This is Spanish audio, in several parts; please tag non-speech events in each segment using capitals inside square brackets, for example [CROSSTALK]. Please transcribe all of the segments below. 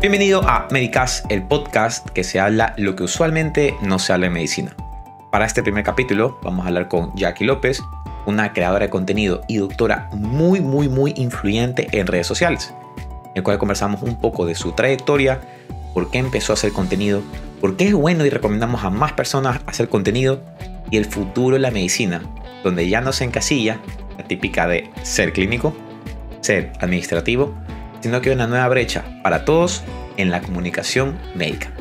Bienvenido a Medicas, el podcast que se habla lo que usualmente no se habla en medicina. Para este primer capítulo vamos a hablar con Jackie López, una creadora de contenido y doctora muy muy muy influyente en redes sociales, en el cual conversamos un poco de su trayectoria, por qué empezó a hacer contenido, por qué es bueno y recomendamos a más personas hacer contenido y el futuro de la medicina, donde ya no se encasilla la típica de ser clínico, ser administrativo sino que una nueva brecha para todos en la comunicación médica.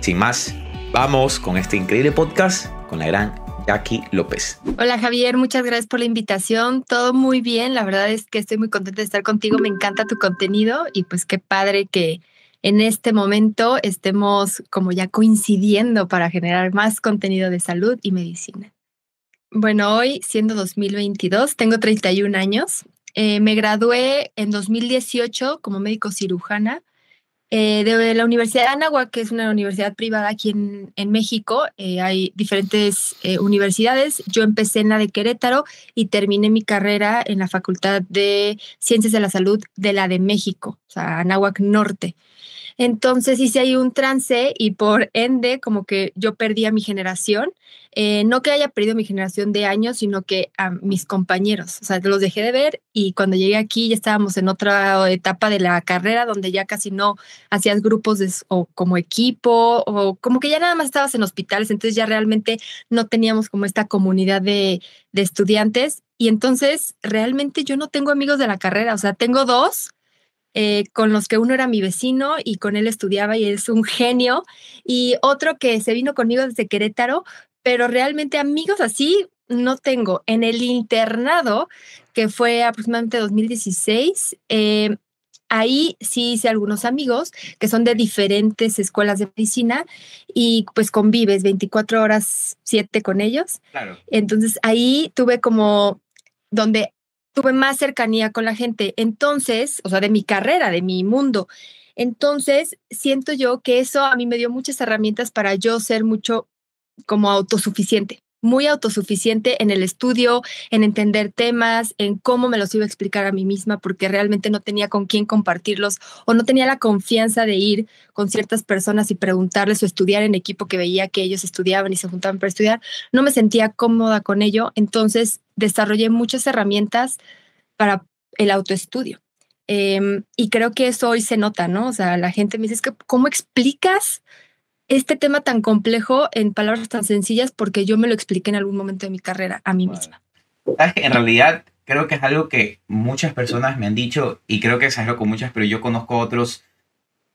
Sin más, vamos con este increíble podcast con la gran Jackie López. Hola Javier, muchas gracias por la invitación. Todo muy bien, la verdad es que estoy muy contenta de estar contigo, me encanta tu contenido y pues qué padre que en este momento estemos como ya coincidiendo para generar más contenido de salud y medicina. Bueno, hoy siendo 2022, tengo 31 años, eh, me gradué en 2018 como médico cirujana eh, de la Universidad de Anáhuac, que es una universidad privada aquí en, México. Eh, hay diferentes universidades. Yo empecé en la de Querétaro y terminé mi carrera en la Facultad de Ciencias de la Salud de la de México, o sea, Anáhuac Norte. Entonces hice ahí un trance y por ende como que yo perdí a mi generación eh, no que haya perdido mi generación de años, sino que a mis compañeros. O sea, los dejé de ver y cuando llegué aquí ya estábamos en otra etapa de la carrera donde ya casi no hacías grupos o como equipo o como que ya nada más estabas en hospitales, entonces ya realmente no teníamos como esta comunidad de, estudiantes. Y entonces realmente yo no tengo amigos de la carrera, o sea, tengo dos, eh, con los que uno era mi vecino y con él estudiaba y es un genio, y otro que se vino conmigo desde Querétaro, pero realmente amigos así no tengo. En el internado, que fue aproximadamente 2016, eh, ahí sí hice algunos amigos que son de diferentes escuelas de medicina y pues convives 24 horas, 7 con ellos. Entonces ahí tuve como donde tuve más cercanía con la gente. Entonces, o sea, de mi carrera, de mi mundo. Entonces, siento yo que eso a mí me dio muchas herramientas para yo ser mucho como autosuficiente, muy autosuficiente en el estudio, en entender temas, en cómo me los iba a explicar a mí misma, porque realmente no tenía con quién compartirlos o no tenía la confianza de ir con ciertas personas y preguntarles o estudiar en equipo que veía que ellos estudiaban y se juntaban para estudiar. No me sentía cómoda con ello, entonces desarrollé muchas herramientas para el autoestudio. Em, y creo que eso hoy se nota, ¿no? O sea, la gente me dice, ¿cómo explicas? este tema tan complejo en palabras tan sencillas porque yo me lo expliqué en algún momento de mi carrera a mí misma. en realidad creo que es algo que muchas personas me han dicho y creo que es algo con muchas, pero yo conozco otros.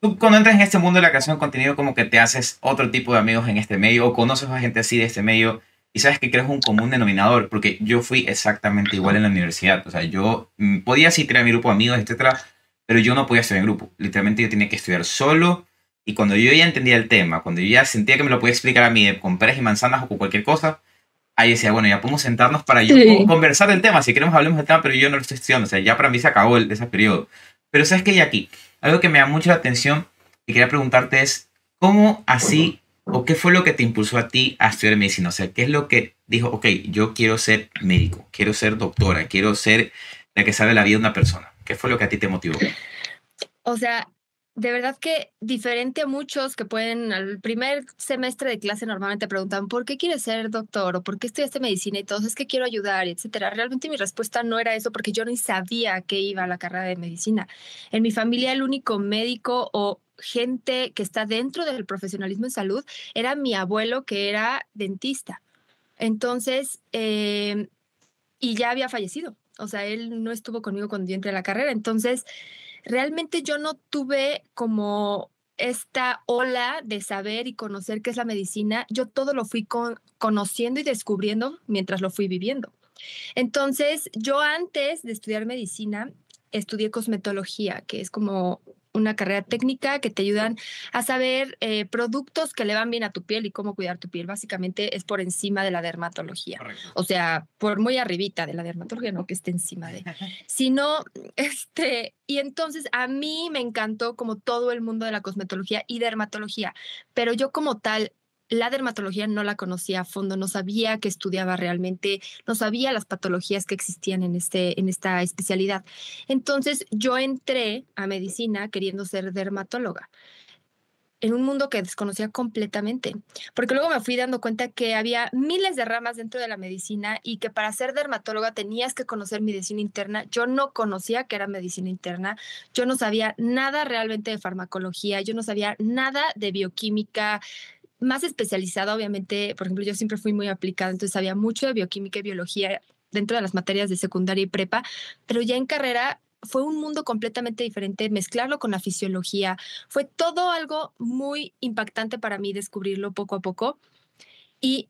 Tú cuando entras en este mundo de la creación de contenido como que te haces otro tipo de amigos en este medio o conoces a gente así de este medio y sabes que creas un común denominador porque yo fui exactamente igual en la universidad. O sea, yo mm, podía sí tener mi grupo de amigos, etcétera, pero yo no podía estar en grupo. Literalmente yo tenía que estudiar solo y cuando yo ya entendía el tema, cuando yo ya sentía que me lo podía explicar a mí eh, con peras y manzanas o con cualquier cosa, ahí decía, bueno, ya podemos sentarnos para yo conversar del tema. Si queremos hablemos del tema, pero yo no lo estoy estudiando. O sea, ya para mí se acabó el, ese periodo. Pero sabes que aquí, algo que me da mucho la atención y quería preguntarte es, ¿cómo así o qué fue lo que te impulsó a ti a estudiar medicina? O sea, ¿qué es lo que dijo, ok, yo quiero ser médico, quiero ser doctora, quiero ser la que sabe la vida de una persona? ¿Qué fue lo que a ti te motivó? O sea, de verdad que diferente a muchos que pueden al primer semestre de clase normalmente preguntan por qué quieres ser doctor o por qué estudiaste medicina y todo, es que quiero ayudar, etcétera. Realmente mi respuesta no era eso porque yo ni sabía que iba a la carrera de medicina. En mi familia el único médico o gente que está dentro del profesionalismo en salud era mi abuelo que era dentista. Entonces, eh, y ya había fallecido. O sea, él no estuvo conmigo cuando yo entré a la carrera. Entonces, realmente yo no tuve como esta ola de saber y conocer qué es la medicina, yo todo lo fui conociendo y descubriendo mientras lo fui viviendo. Entonces, yo antes de estudiar medicina, estudié cosmetología, que es como una carrera técnica que te ayudan a saber eh, productos que le van bien a tu piel y cómo cuidar tu piel. Básicamente es por encima de la dermatología. O sea, por muy arribita de la dermatología, no que esté encima de. [LAUGHS] sino, este, y entonces a mí me encantó como todo el mundo de la cosmetología y dermatología, pero yo como tal la dermatología no la conocía a fondo, no sabía que estudiaba realmente, no sabía las patologías que existían en, este, en esta especialidad. Entonces yo entré a medicina queriendo ser dermatóloga en un mundo que desconocía completamente, porque luego me fui dando cuenta que había miles de ramas dentro de la medicina y que para ser dermatóloga tenías que conocer medicina interna. Yo no conocía que era medicina interna, yo no sabía nada realmente de farmacología, yo no sabía nada de bioquímica, más especializada, obviamente, por ejemplo, yo siempre fui muy aplicada, entonces sabía mucho de bioquímica y biología dentro de las materias de secundaria y prepa, pero ya en carrera fue un mundo completamente diferente, mezclarlo con la fisiología, fue todo algo muy impactante para mí descubrirlo poco a poco y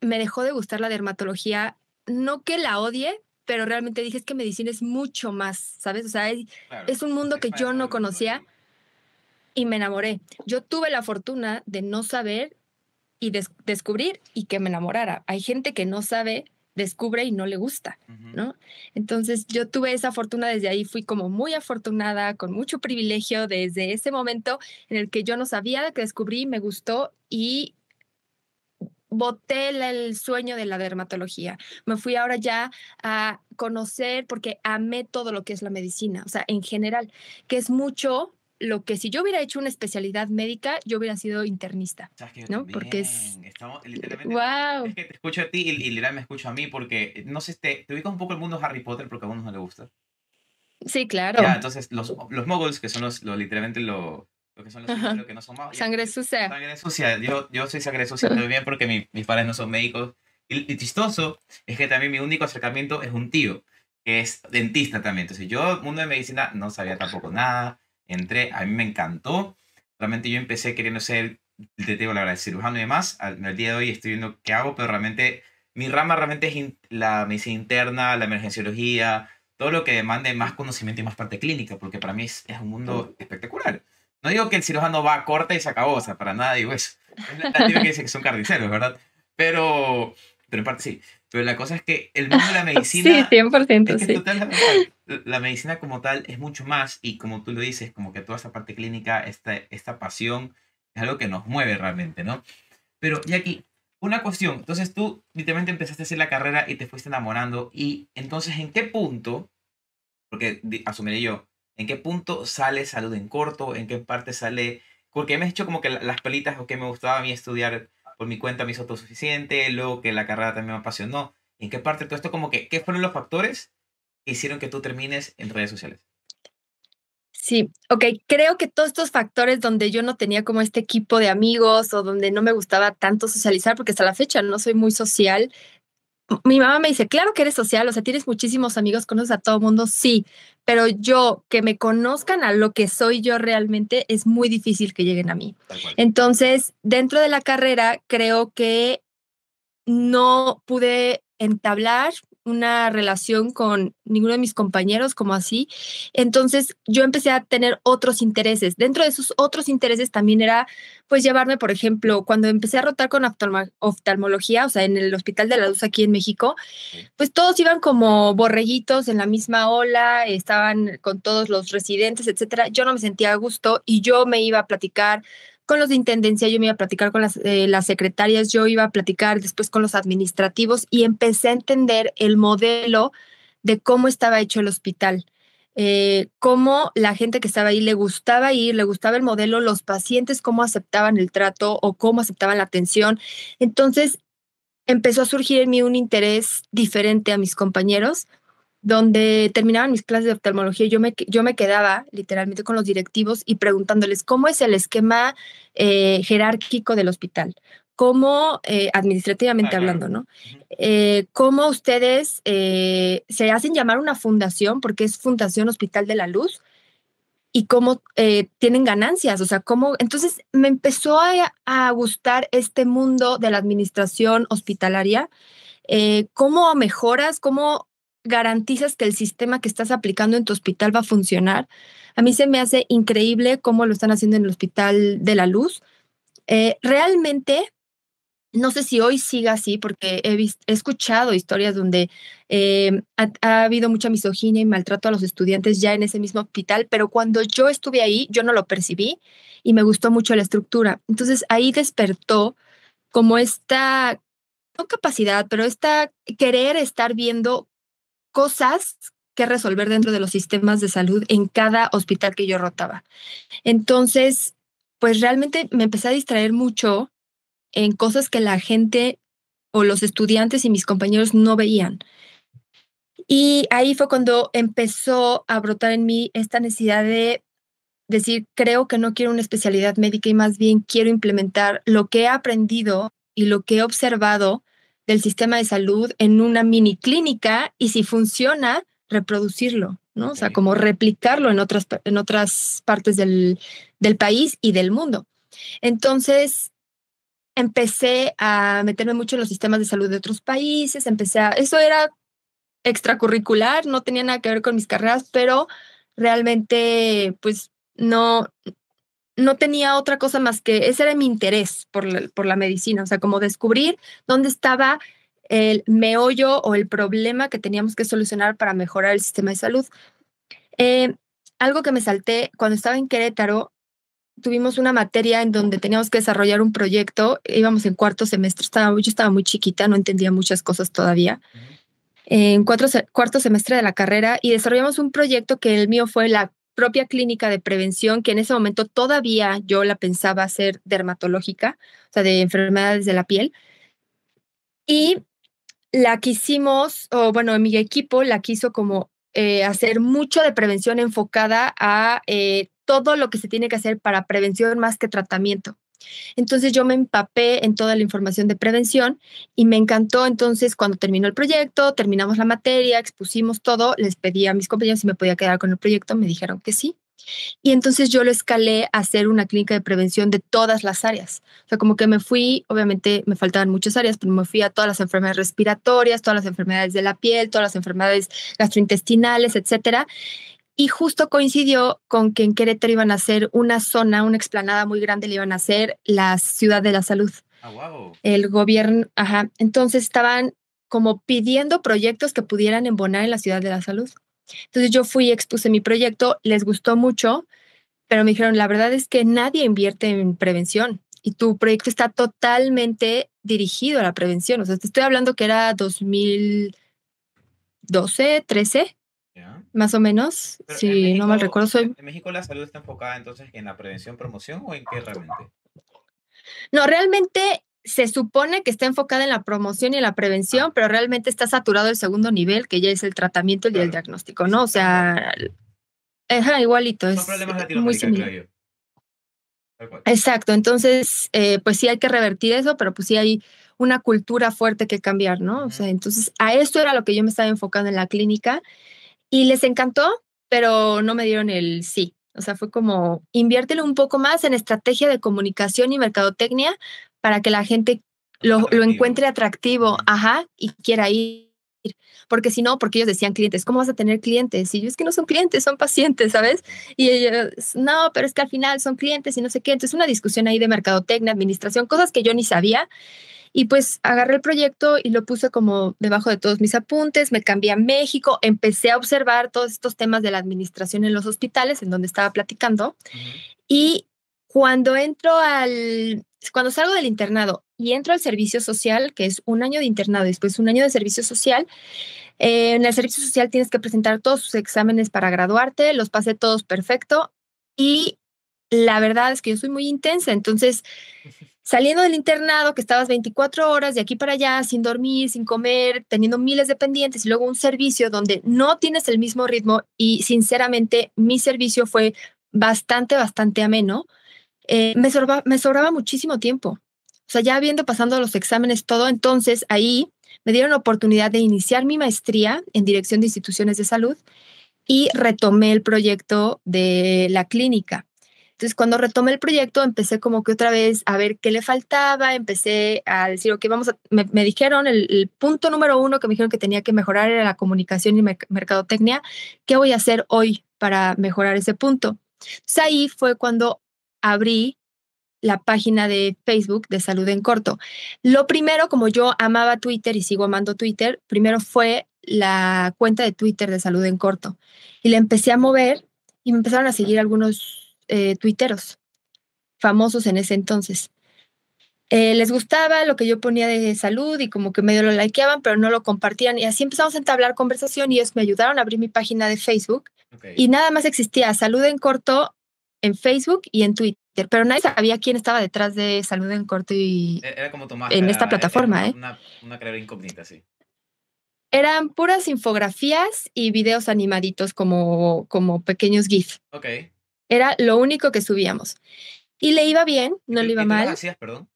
me dejó de gustar la dermatología, no que la odie, pero realmente dije es que medicina es mucho más, ¿sabes? O sea, es un mundo que yo no conocía y me enamoré. Yo tuve la fortuna de no saber y descubrir y que me enamorara. Hay gente que no sabe, descubre y no le gusta, ¿no? Entonces yo tuve esa fortuna desde ahí, fui como muy afortunada, con mucho privilegio desde ese momento en el que yo no sabía, que descubrí, me gustó y boté el sueño de la dermatología. Me fui ahora ya a conocer, porque amé todo lo que es la medicina, o sea, en general, que es mucho lo que si yo hubiera hecho una especialidad médica, yo hubiera sido internista. ¿Sabes ¿no? Porque es... Estamos, literalmente, wow. Es que te escucho a ti y, y literalmente me escucho a mí porque, no sé, te, te ubicas un poco el mundo Harry Potter porque a algunos no le gusta. Sí, claro. entonces los, los moguls, que son los, literalmente los lo que son los que no son magos. Sangre sucia. Sangre sucia. Yo, yo soy sangre sucia muy bien porque mis padres no son médicos. Y, y chistoso es que también mi único acercamiento es un tío, que es dentista también. Entonces yo, mundo de medicina, no sabía tampoco nada entré, a mí me encantó. Realmente yo empecé queriendo ser, te digo la verdad, cirujano y demás. Al, día de hoy estoy viendo qué hago, pero realmente mi rama realmente es la medicina interna, la emergenciología, todo lo que demande más conocimiento y más parte clínica, porque para mí es, es un mundo espectacular. No digo que el cirujano va a corta y se acabó, o sea, para nada digo eso. [LAUGHS] que dice que son carniceros, ¿verdad? Pero pero en parte sí. Pero la cosa es que el mundo de la [LAUGHS] medicina. sí, 100%. la, medicina como tal es mucho más, y como tú lo dices, como que toda esta parte clínica, esta, esta pasión, es algo que nos mueve realmente, ¿no? Pero, Jackie, una cuestión. Entonces tú literalmente empezaste a hacer la carrera y te fuiste enamorando. Y entonces, ¿en qué punto? Porque asumiré yo, ¿en qué punto sale salud en corto? ¿En qué parte sale.? Porque me has hecho como que las pelitas, o que me gustaba a mí estudiar por mi cuenta me hizo autosuficiente, luego que la carrera también me apasionó. ¿En qué parte todo esto como que, qué fueron los factores que hicieron que tú termines en redes sociales? Sí, ok, creo que todos estos factores donde yo no tenía como este equipo de amigos o donde no me gustaba tanto socializar, porque hasta la fecha no soy muy social, mi mamá me dice, claro que eres social, o sea, tienes muchísimos amigos, conoces a todo mundo, sí, pero yo, que me conozcan a lo que soy yo realmente, es muy difícil que lleguen a mí. Entonces, dentro de la carrera, creo que no pude entablar una relación con ninguno de mis compañeros como así. Entonces yo empecé a tener otros intereses. Dentro de esos otros intereses también era pues llevarme, por ejemplo, cuando empecé a rotar con oftalmología, o sea, en el Hospital de la Luz aquí en México, pues todos iban como borreguitos en la misma ola, estaban con todos los residentes, etcétera. Yo no me sentía a gusto y yo me iba a platicar con los de intendencia, yo me iba a platicar con las, eh, las secretarias, yo iba a platicar después con los administrativos y empecé a entender el modelo de cómo estaba hecho el hospital. Eh, cómo la gente que estaba ahí le gustaba ir, le gustaba el modelo, los pacientes, cómo aceptaban el trato o cómo aceptaban la atención. Entonces empezó a surgir en mí un interés diferente a mis compañeros donde terminaban mis clases de oftalmología, yo me, yo me quedaba literalmente con los directivos y preguntándoles cómo es el esquema eh, jerárquico del hospital, cómo, eh, administrativamente hablando, ¿no? Eh, cómo ustedes se hacen llamar una fundación, porque es Fundación Hospital de la Luz, y cómo tienen ganancias, o sea, cómo... Entonces me empezó a, gustar este mundo de la administración hospitalaria. cómo mejoras, cómo garantizas que el sistema que estás aplicando en tu hospital va a funcionar. A mí se me hace increíble cómo lo están haciendo en el Hospital de la Luz. Eh, realmente, no sé si hoy siga así, porque he, escuchado historias donde em, ha, habido mucha misoginia y maltrato a los estudiantes ya en ese mismo hospital, pero cuando yo estuve ahí, yo no lo percibí y me gustó mucho la estructura. Entonces ahí despertó como esta, no capacidad, pero esta querer estar viendo cosas que resolver dentro de los sistemas de salud en cada hospital que yo rotaba. Entonces, pues realmente me empecé a distraer mucho en cosas que la gente o los estudiantes y mis compañeros no veían. Y ahí fue cuando empezó a brotar en mí esta necesidad de decir, creo que no quiero una especialidad médica y más bien quiero implementar lo que he aprendido y lo que he observado del sistema de salud en una mini clínica y si funciona, reproducirlo, ¿no? O sea, como replicarlo en otras, en otras partes del, del país y del mundo. Entonces, empecé a meterme mucho en los sistemas de salud de otros países, empecé a, eso era extracurricular, no tenía nada que ver con mis carreras, pero realmente, pues, no, no tenía otra cosa más que ese era mi interés por la, por la medicina, o sea, como descubrir dónde estaba el meollo o el problema que teníamos que solucionar para mejorar el sistema de salud. Eh, algo que me salté cuando estaba en Querétaro, tuvimos una materia en donde teníamos que desarrollar un proyecto, íbamos en cuarto semestre, estaba, yo estaba muy chiquita, no entendía muchas cosas todavía. En cuatro, cuarto semestre de la carrera y desarrollamos un proyecto que el mío fue la propia clínica de prevención, que en ese momento todavía yo la pensaba hacer dermatológica, o sea, de enfermedades de la piel. Y la quisimos, o bueno, mi equipo la quiso como eh, hacer mucho de prevención enfocada a eh, todo lo que se tiene que hacer para prevención más que tratamiento. Entonces yo me empapé en toda la información de prevención y me encantó. Entonces cuando terminó el proyecto, terminamos la materia, expusimos todo, les pedí a mis compañeros si me podía quedar con el proyecto, me dijeron que sí. Y entonces yo lo escalé a hacer una clínica de prevención de todas las áreas. O sea, como que me fui, obviamente me faltaban muchas áreas, pero me fui a todas las enfermedades respiratorias, todas las enfermedades de la piel, todas las enfermedades gastrointestinales, etcétera y justo coincidió con que en Querétaro iban a hacer una zona, una explanada muy grande, le iban a hacer la ciudad de la salud. ¡Ah, wow. El gobierno, ajá. Entonces estaban como pidiendo proyectos que pudieran embonar en la ciudad de la salud. Entonces yo fui, expuse mi proyecto, les gustó mucho, pero me dijeron, la verdad es que nadie invierte en prevención y tu proyecto está totalmente dirigido a la prevención. O sea, te estoy hablando que era 2012, 13 más o menos, si no mal recuerdo. ¿En México la salud está enfocada entonces en la prevención, promoción o en qué realmente? No, realmente se supone que está enfocada en la promoción y la prevención, ah. pero realmente está saturado el segundo nivel, que ya es el tratamiento y el diagnóstico, ¿no? O sea, es igualito. Son es problemas muy similar. Exacto, entonces, eh, pues sí hay que revertir eso, pero pues sí hay una cultura fuerte que cambiar, ¿no? O sea, entonces a esto era lo que yo me estaba enfocando en la clínica y les encantó, pero no me dieron el sí. O sea, fue como inviértelo un poco más en estrategia de comunicación y mercadotecnia para que la gente lo, lo encuentre atractivo, ajá, y quiera ir. Porque si no, porque ellos decían clientes, ¿cómo vas a tener clientes? Y yo es que no son clientes, son pacientes, ¿sabes? Y ellos, no, pero es que al final son clientes y no sé qué. Entonces, una discusión ahí de mercadotecnia, administración, cosas que yo ni sabía. Y pues agarré el proyecto y lo puse como debajo de todos mis apuntes, me cambié a México, empecé a observar todos estos temas de la administración en los hospitales, en donde estaba platicando. Y cuando entro al, cuando salgo del internado y entro al servicio social, que es un año de internado y después un año de servicio social, eh, en el servicio social tienes que presentar todos tus exámenes para graduarte, los pasé todos perfecto y la verdad es que yo soy muy intensa, entonces saliendo del internado, que estabas 24 horas de aquí para allá, sin dormir, sin comer, teniendo miles de pendientes y luego un servicio donde no tienes el mismo ritmo y sinceramente mi servicio fue bastante, bastante ameno, eh, me, sobraba, muchísimo tiempo. O sea, ya viendo pasando los exámenes, todo, entonces ahí me dieron la oportunidad de iniciar mi maestría en dirección de instituciones de salud y retomé el proyecto de la clínica. Entonces, cuando retomé el proyecto, empecé como que otra vez a ver qué le faltaba, empecé a decir, ok, vamos a, me, me dijeron, el, punto número uno que me dijeron que tenía que mejorar era la comunicación y mercadotecnia, ¿qué voy a hacer hoy para mejorar ese punto? Entonces, ahí fue cuando abrí la página de Facebook de Salud en Corto. Lo primero, como yo amaba Twitter y sigo amando Twitter, primero fue la cuenta de Twitter de Salud en Corto. Y la empecé a mover y me empezaron a seguir algunos eh, Twitteros, famosos en ese entonces. Eh, les gustaba lo que yo ponía de salud y como que medio lo likeaban, pero no lo compartían. Y así empezamos a entablar conversación y ellos me ayudaron a abrir mi página de Facebook. Y nada más existía salud en corto en Facebook y en Twitter, pero nadie sabía quién estaba detrás de salud en corto y e-, era como en esta plataforma. una, ¿eh? incógnita, sí. Eran puras infografías y videos animaditos como, como pequeños GIF. Ok. Era lo único que subíamos. Y le iba bien, no le iba mal. Gracias, perdón.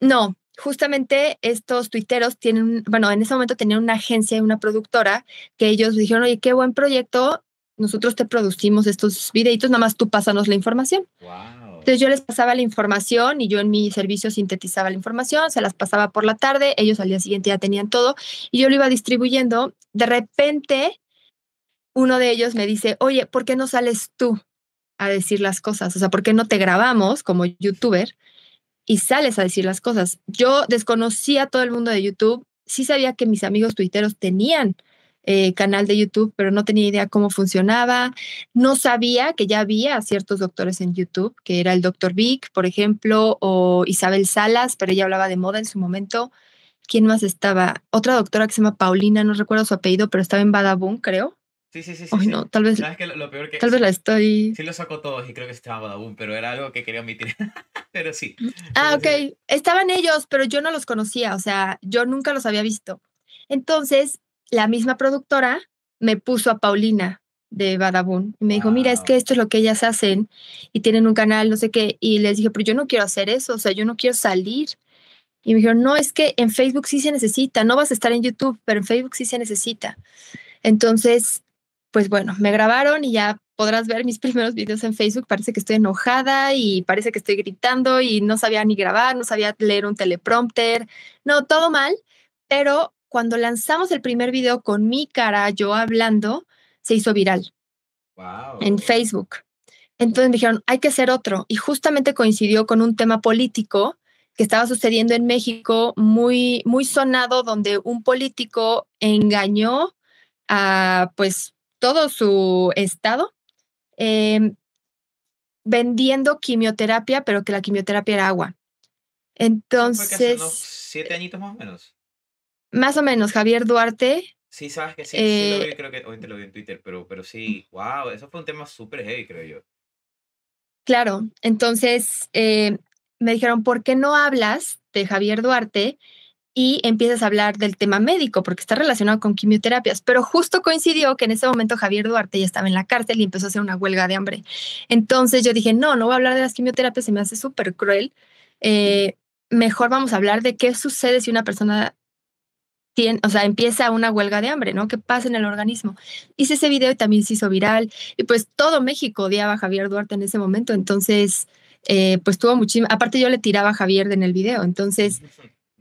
No, justamente estos tuiteros tienen, bueno, en ese momento tenían una agencia, y una productora, que ellos dijeron, oye, qué buen proyecto, nosotros te producimos estos videitos, nada más tú pásanos la información. Entonces yo les pasaba la información y yo en mi servicio sintetizaba la información, se las pasaba por la tarde, ellos al día siguiente ya tenían todo y yo lo iba distribuyendo. De repente uno de ellos me dice, oye, ¿por qué no sales tú a decir las cosas? O sea, ¿por qué no te grabamos como youtuber y sales a decir las cosas? Yo desconocía a todo el mundo de YouTube, sí sabía que mis amigos tuiteros tenían eh, canal de YouTube, pero no tenía idea cómo funcionaba. No sabía que ya había ciertos doctores en YouTube, que era el doctor Vic, por ejemplo, o Isabel Salas, pero ella hablaba de moda en su momento. ¿Quién más estaba? Otra doctora que se llama Paulina, no recuerdo su apellido, pero estaba en Badabun, creo. Sí, sí, sí. Ay, no, tal vez. ¿Sabes lo, peor que Tal vez la estoy. Sí, lo saco todos y creo que estaba Badabun, pero era algo que quería omitir. [LAUGHS] pero sí. Mm, ah, ok. Estaban ellos, pero yo no los conocía, o sea, yo nunca los había visto. Entonces, la misma productora me puso a Paulina de Badabun y me dijo, mira, es que esto es lo que ellas hacen y tienen un canal, no sé qué. Y les dije, pero yo no quiero hacer eso, o sea, yo no quiero salir. Y me dijo, no, es que en Facebook sí se necesita, no vas a estar en YouTube, pero en Facebook sí se necesita. Entonces, pues bueno, me grabaron y ya podrás ver mis [LAUGHS] primeros videos en Facebook. Parece que estoy enojada y parece que estoy gritando y no sabía ni grabar, no sabía leer un teleprompter, no, todo mal. Pero cuando lanzamos el primer video con mi cara, yo hablando, se hizo viral en Facebook. Entonces me dijeron, hay que hacer otro. Y justamente coincidió con un tema político que estaba sucediendo en México muy, muy sonado, donde un político engañó a, pues, todo su estado em, vendiendo quimioterapia, pero que la quimioterapia era agua. Entonces... siete añitos más o menos. Más o menos, Javier Duarte. Sí, sabes que sí, eh, creo que hoy te lo vi en Twitter, pero, pero sí, wow, eso fue un tema súper heavy, creo yo. Claro, entonces eh, me dijeron, ¿por qué no hablas de Javier Duarte? y empiezas a hablar del tema médico porque está relacionado con quimioterapias, pero justo coincidió que en ese momento Javier Duarte ya estaba en la cárcel y empezó a hacer una huelga de hambre. Entonces yo dije, no, no voy a hablar de las quimioterapias, se me hace súper cruel. Eh, mejor vamos a hablar de qué sucede si una persona tiene, o sea, empieza una huelga de hambre, ¿no? ¿Qué pasa en el organismo? Hice ese video y también se hizo viral y pues todo México odiaba a Javier Duarte en ese momento, entonces... Eh, pues tuvo muchísimo, aparte yo le tiraba a Javier en el video, entonces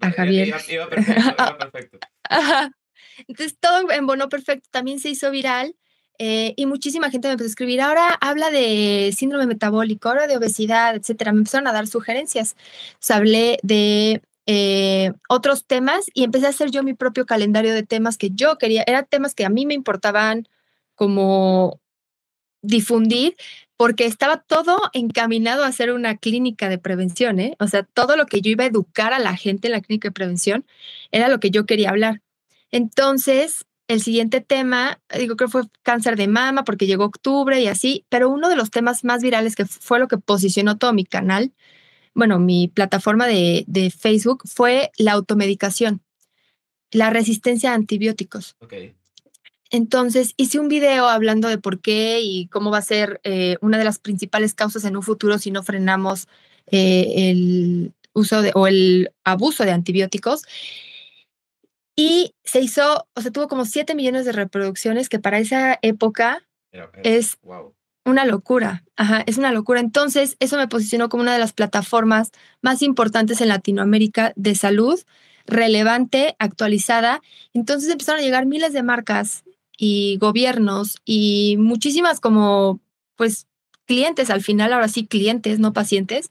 a Javier. [LAUGHS] Entonces todo en Bono Perfecto también se hizo viral eh, y muchísima gente me empezó a escribir, ahora habla de síndrome metabólico, ahora de obesidad, etcétera. Me empezaron a dar sugerencias. hablé de eh, otros temas y empecé a hacer yo mi propio calendario de temas que yo quería, eran temas que a mí me importaban como difundir, porque estaba todo encaminado a hacer una clínica de prevención, ¿eh? O sea, todo lo que yo iba a educar a la gente en la clínica de prevención era lo que yo quería hablar. Entonces, el siguiente tema, digo que fue cáncer de mama porque llegó octubre y así, pero uno de los temas más virales que fue lo que posicionó todo mi canal, bueno, mi plataforma de, Facebook fue la automedicación, la resistencia a antibióticos. Entonces hice un video hablando de por qué y cómo va a ser eh, una de las principales causas en un futuro si no frenamos eh, el uso o el abuso de antibióticos. Y se hizo, o sea, tuvo como 7 millones de reproducciones, que para esa época es una locura. Ajá, es una locura. Entonces, eso me posicionó como una de las plataformas más importantes en Latinoamérica de salud relevante, actualizada. Entonces empezaron a llegar miles de marcas y gobiernos y muchísimas como, pues, clientes, al final ahora sí clientes, no pacientes,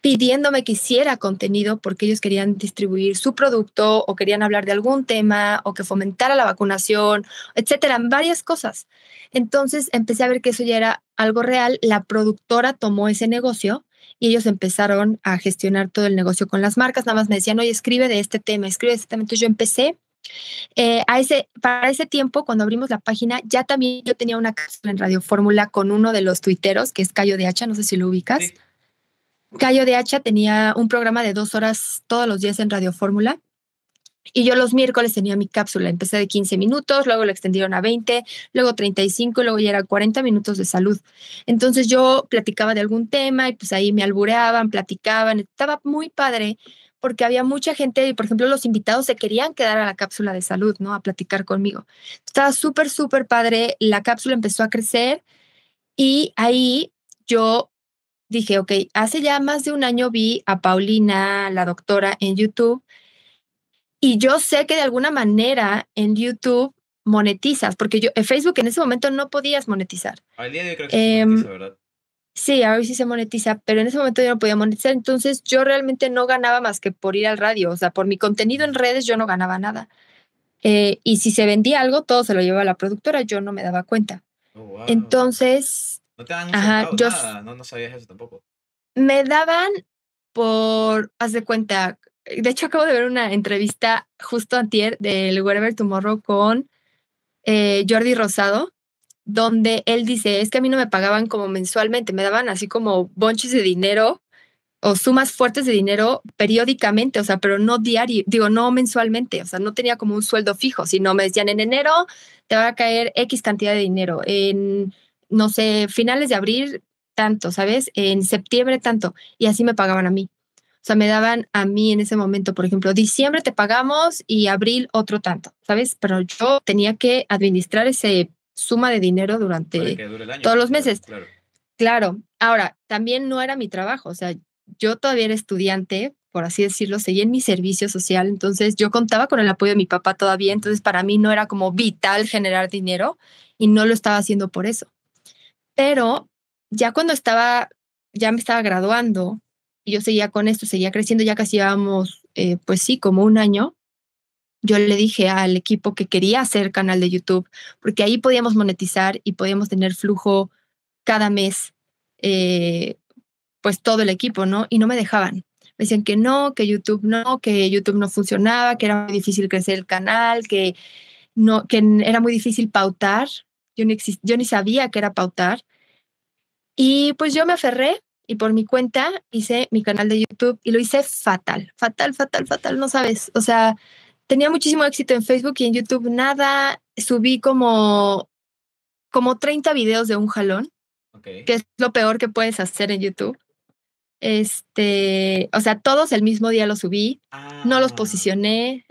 pidiéndome que hiciera contenido porque ellos querían distribuir su producto o querían hablar de algún tema o que fomentara la vacunación, etcétera, varias cosas. Entonces empecé a ver que eso ya era algo real. La productora tomó ese negocio y ellos empezaron a gestionar todo el negocio con las marcas. Nada más me decían, oye, escribe de este tema, escribe de este tema. Entonces yo empecé eh, a ese, para ese tiempo, cuando abrimos la página, ya también yo tenía una cápsula en Radio Fórmula con uno de los tuiteros, que es Cayo de Hacha, no sé si lo ubicas. Cayo de Hacha tenía un programa de dos horas todos los días en Radio Fórmula. Y yo los miércoles tenía mi cápsula. Empecé de 15 minutos, luego lo extendieron a 20, luego 35, luego ya era 40 minutos de salud. Entonces yo platicaba de algún tema y pues ahí me albureaban, platicaban. Estaba muy padre porque había mucha gente y, por ejemplo, los invitados se querían quedar a la cápsula de salud, ¿no? A platicar conmigo. Estaba súper, súper padre. La cápsula empezó a crecer y ahí yo dije, ok, hace ya más de un año vi a Paulina, la doctora, en YouTube. Y yo sé que de alguna manera en YouTube monetizas, porque yo en Facebook en ese momento no podías monetizar. Em, ¿verdad? Sí, a sí se monetiza, pero en ese momento yo no podía monetizar, entonces yo realmente no ganaba más que por ir al radio, o sea, por mi contenido en redes yo no ganaba nada. Eh, y si se vendía algo, todo se lo llevaba la productora, yo no me daba cuenta. Oh, entonces... No te dan no, sabías eso tampoco. Me daban por, haz de cuenta, de hecho acabo de ver una entrevista justo antier del Wherever Tomorrow con eh, Jordi Rosado, donde él dice, es que a mí no me pagaban como mensualmente, me daban así como bonches de dinero o sumas fuertes de dinero periódicamente, o sea, pero no diario, digo, no mensualmente, o sea, no tenía como un sueldo fijo, sino me decían en enero te va a caer X cantidad de dinero, en, no sé, finales de abril tanto, ¿sabes? En septiembre tanto, y así me pagaban a mí. O sea, me daban a mí en ese momento, por ejemplo, diciembre te pagamos y abril otro tanto, ¿sabes? Pero yo tenía que administrar ese suma de dinero durante todos los meses. Claro, ahora, también no era mi trabajo, o sea, yo todavía era estudiante, por así decirlo, seguía en mi servicio social, entonces yo contaba con el apoyo de mi papá todavía, entonces para mí no era como vital generar dinero y no lo estaba haciendo por eso. Pero ya cuando estaba, ya me estaba graduando y yo seguía con esto, seguía creciendo, ya casi íbamos, eh, pues sí, como un año, yo le dije al equipo que quería hacer canal de YouTube, porque ahí podíamos monetizar y podíamos tener flujo cada mes, eh, pues todo el equipo, ¿no? Y no me dejaban. Me decían que no, que YouTube no, que YouTube no funcionaba, que era muy difícil crecer el canal, que, no, que era muy difícil pautar. Yo ni, yo ni sabía que era pautar. Y pues yo me aferré y por mi cuenta hice mi canal de YouTube y lo hice fatal, fatal, fatal, fatal, no sabes. O sea, tenía muchísimo éxito en Facebook y en YouTube nada. Subí como, como 30 videos de un jalón, que es lo peor que puedes hacer en YouTube. Este, o sea, todos el mismo día los subí, no los ah. posicioné.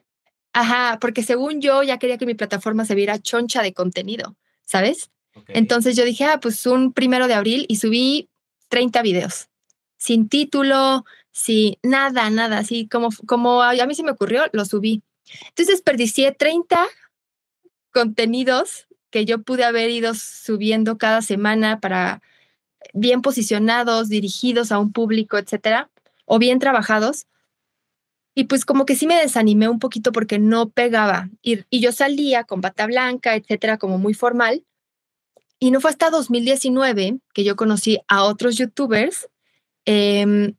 Ajá, porque según yo ya quería que mi plataforma se viera choncha de contenido, ¿sabes? Entonces yo dije, ah, pues un primero de abril y subí 30 videos, sin título, sin nada, nada, así como, como a mí se me ocurrió, lo subí. Entonces desperdicié 30 contenidos que yo pude haber ido subiendo cada semana para bien posicionados, dirigidos a un público, etcétera, o bien trabajados. Y pues como que sí me desanimé un poquito porque no pegaba. Y, yo salía con pata blanca, etcétera, como muy formal. Y no fue hasta 2019 que yo conocí a otros youtubers em,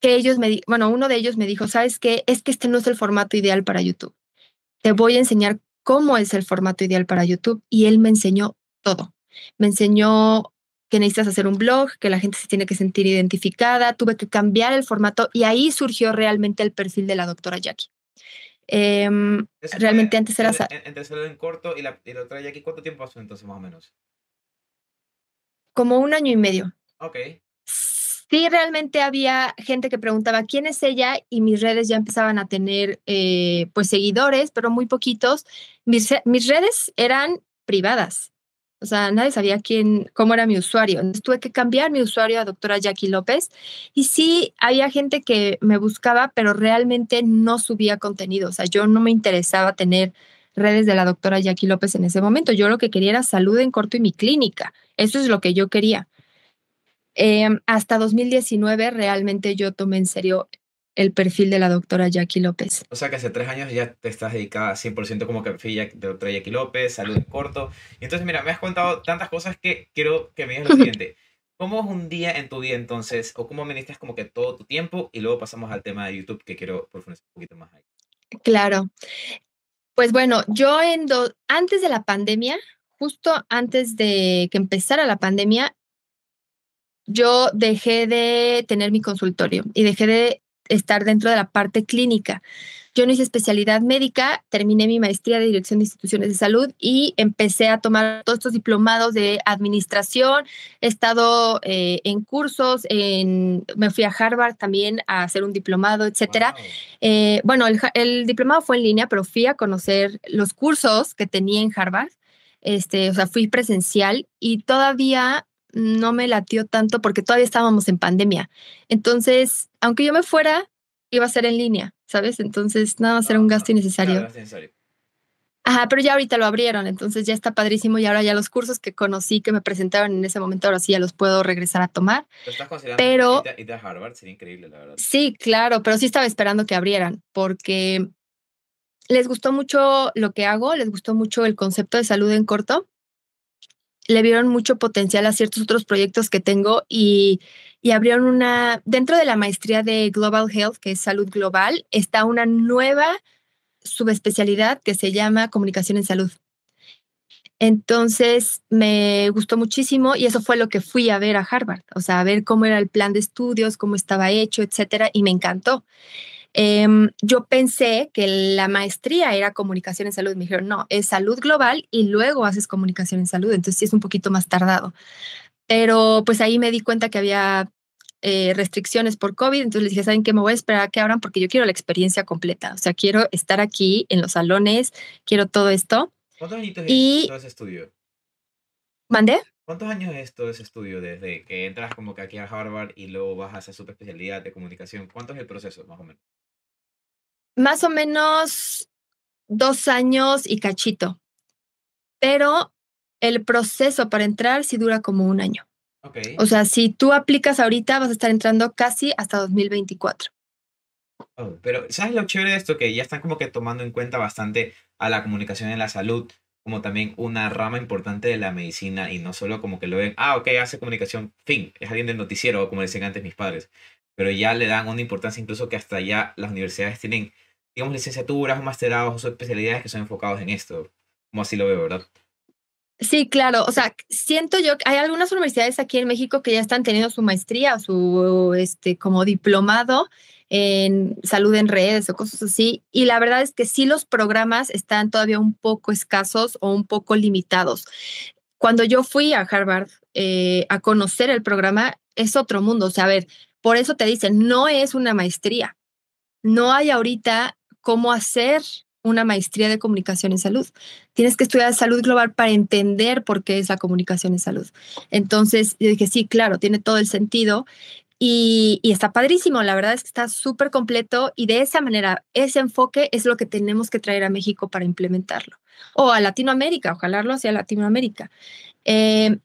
que ellos me, bueno, uno de ellos me dijo, ¿sabes qué? Es que este no es el formato ideal para YouTube. Te voy a enseñar cómo es el formato ideal para YouTube y él me enseñó todo. Me enseñó que necesitas hacer un blog, que la gente se tiene que sentir identificada, tuve que cambiar el formato y ahí surgió realmente el perfil de la doctora Jackie. Em, realmente antes era... Entre en corto y la, Jackie, ¿cuánto tiempo pasó entonces más o menos? Como un año y medio. Ok sí realmente había gente que preguntaba quién es ella y mis redes ya empezaban a tener eh, pues seguidores, pero muy poquitos. Mis, redes eran privadas. O sea, nadie sabía quién, cómo era mi usuario. Entonces tuve que cambiar mi usuario a doctora Jackie López. Y sí, había gente que me buscaba, pero realmente no subía contenido. O sea, yo no me interesaba tener redes de la doctora Jackie López en ese momento. Yo lo que quería era salud en corto y mi clínica. Eso es lo que yo quería. Eh, hasta 2019 realmente yo tomé en serio el perfil de la doctora Jackie López. O sea que hace tres años ya te estás dedicada 100% como perfil de doctora Jackie López, salud en corto. Y entonces, mira, me has contado tantas cosas que quiero que me digas lo siguiente. ¿Cómo es un día en tu día entonces? ¿O cómo administras como que todo tu tiempo? Y luego pasamos al tema de YouTube que quiero profundizar un poquito más ahí. Claro. Pues bueno, yo en antes de la pandemia, justo antes de que empezara la pandemia, yo dejé de tener mi consultorio y dejé de estar dentro de la parte clínica. Yo no hice especialidad médica, terminé mi maestría de dirección de instituciones de salud y empecé a tomar todos estos diplomados de administración. He estado eh, en cursos, en, me fui a Harvard también a hacer un diplomado, etcétera. Eh, bueno, el, el, diplomado fue en línea, pero fui a conocer los cursos que tenía en Harvard. Este, o sea, fui presencial y todavía no me latió tanto porque todavía estábamos en pandemia. Entonces, aunque yo me fuera, iba a ser en línea, ¿sabes? Entonces, nada más era un ah, gasto innecesario. Ajá, pero ya ahorita lo abrieron, entonces ya está padrísimo y ahora ya los cursos que conocí, que me presentaron en ese momento, ahora sí ya los puedo regresar a tomar. pero, Sí, claro, pero sí estaba esperando que abrieran porque les gustó mucho lo que hago, les gustó mucho el concepto de salud en corto le vieron mucho potencial a ciertos otros proyectos que tengo y, y, abrieron una, dentro de la maestría de Global Health, que es salud global, está una nueva subespecialidad que se llama comunicación en salud. Entonces me gustó muchísimo y eso fue lo que fui a ver a Harvard, o sea, a ver cómo era el plan de estudios, cómo estaba hecho, etcétera, y me encantó. Em, yo pensé que la maestría era comunicación en salud. Me dijeron, no, es salud global y luego haces comunicación en salud. Entonces sí es un poquito más tardado. Pero pues ahí me di cuenta que había eh, restricciones por COVID. Entonces les dije, ¿saben qué? Me voy a esperar a que abran porque yo quiero la experiencia completa. O sea, quiero estar aquí en los salones, quiero todo esto. ¿Cuántos añitos es todo ese estudio? ¿Mandé? ¿Cuántos años es todo ese estudio desde que entras como que aquí a Harvard y luego vas a hacer su especialidad de comunicación? ¿Cuánto es el proceso, más o menos? Más o menos dos años y cachito. Pero el proceso para entrar sí dura como un año. Okay. O sea, si tú aplicas ahorita, vas a estar entrando casi hasta 2024. pero, ¿sabes lo chévere de esto? Que ya están como que tomando en cuenta bastante a la comunicación en la salud como también una rama importante de la medicina y no solo como que lo ven, ah, ok, hace comunicación, fin, es alguien del noticiero, como decían antes mis padres, pero ya le dan una importancia incluso que hasta ya las universidades tienen digamos, licenciaturas, masterados o especialidades que son enfocados en esto, como así lo veo, ¿verdad? Sí, claro. O sea, siento yo que hay algunas universidades aquí en México que ya están teniendo su maestría o su, este, como diplomado en salud en redes o cosas así. Y la verdad es que sí los programas están todavía un poco escasos o un poco limitados. Cuando yo fui a Harvard eh, a conocer el programa, es otro mundo. O sea, a ver, por eso te dicen, no es una maestría. No hay ahorita cómo hacer una maestría de comunicación en salud. Tienes que estudiar salud global para entender por qué es la comunicación en salud. Entonces, yo dije, sí, claro, tiene todo el sentido. Y, está padrísimo, la verdad es que está súper completo y de esa manera, ese enfoque es lo que tenemos que traer a México para implementarlo. O a Latinoamérica, ojalá lo hacia Latinoamérica. Eh,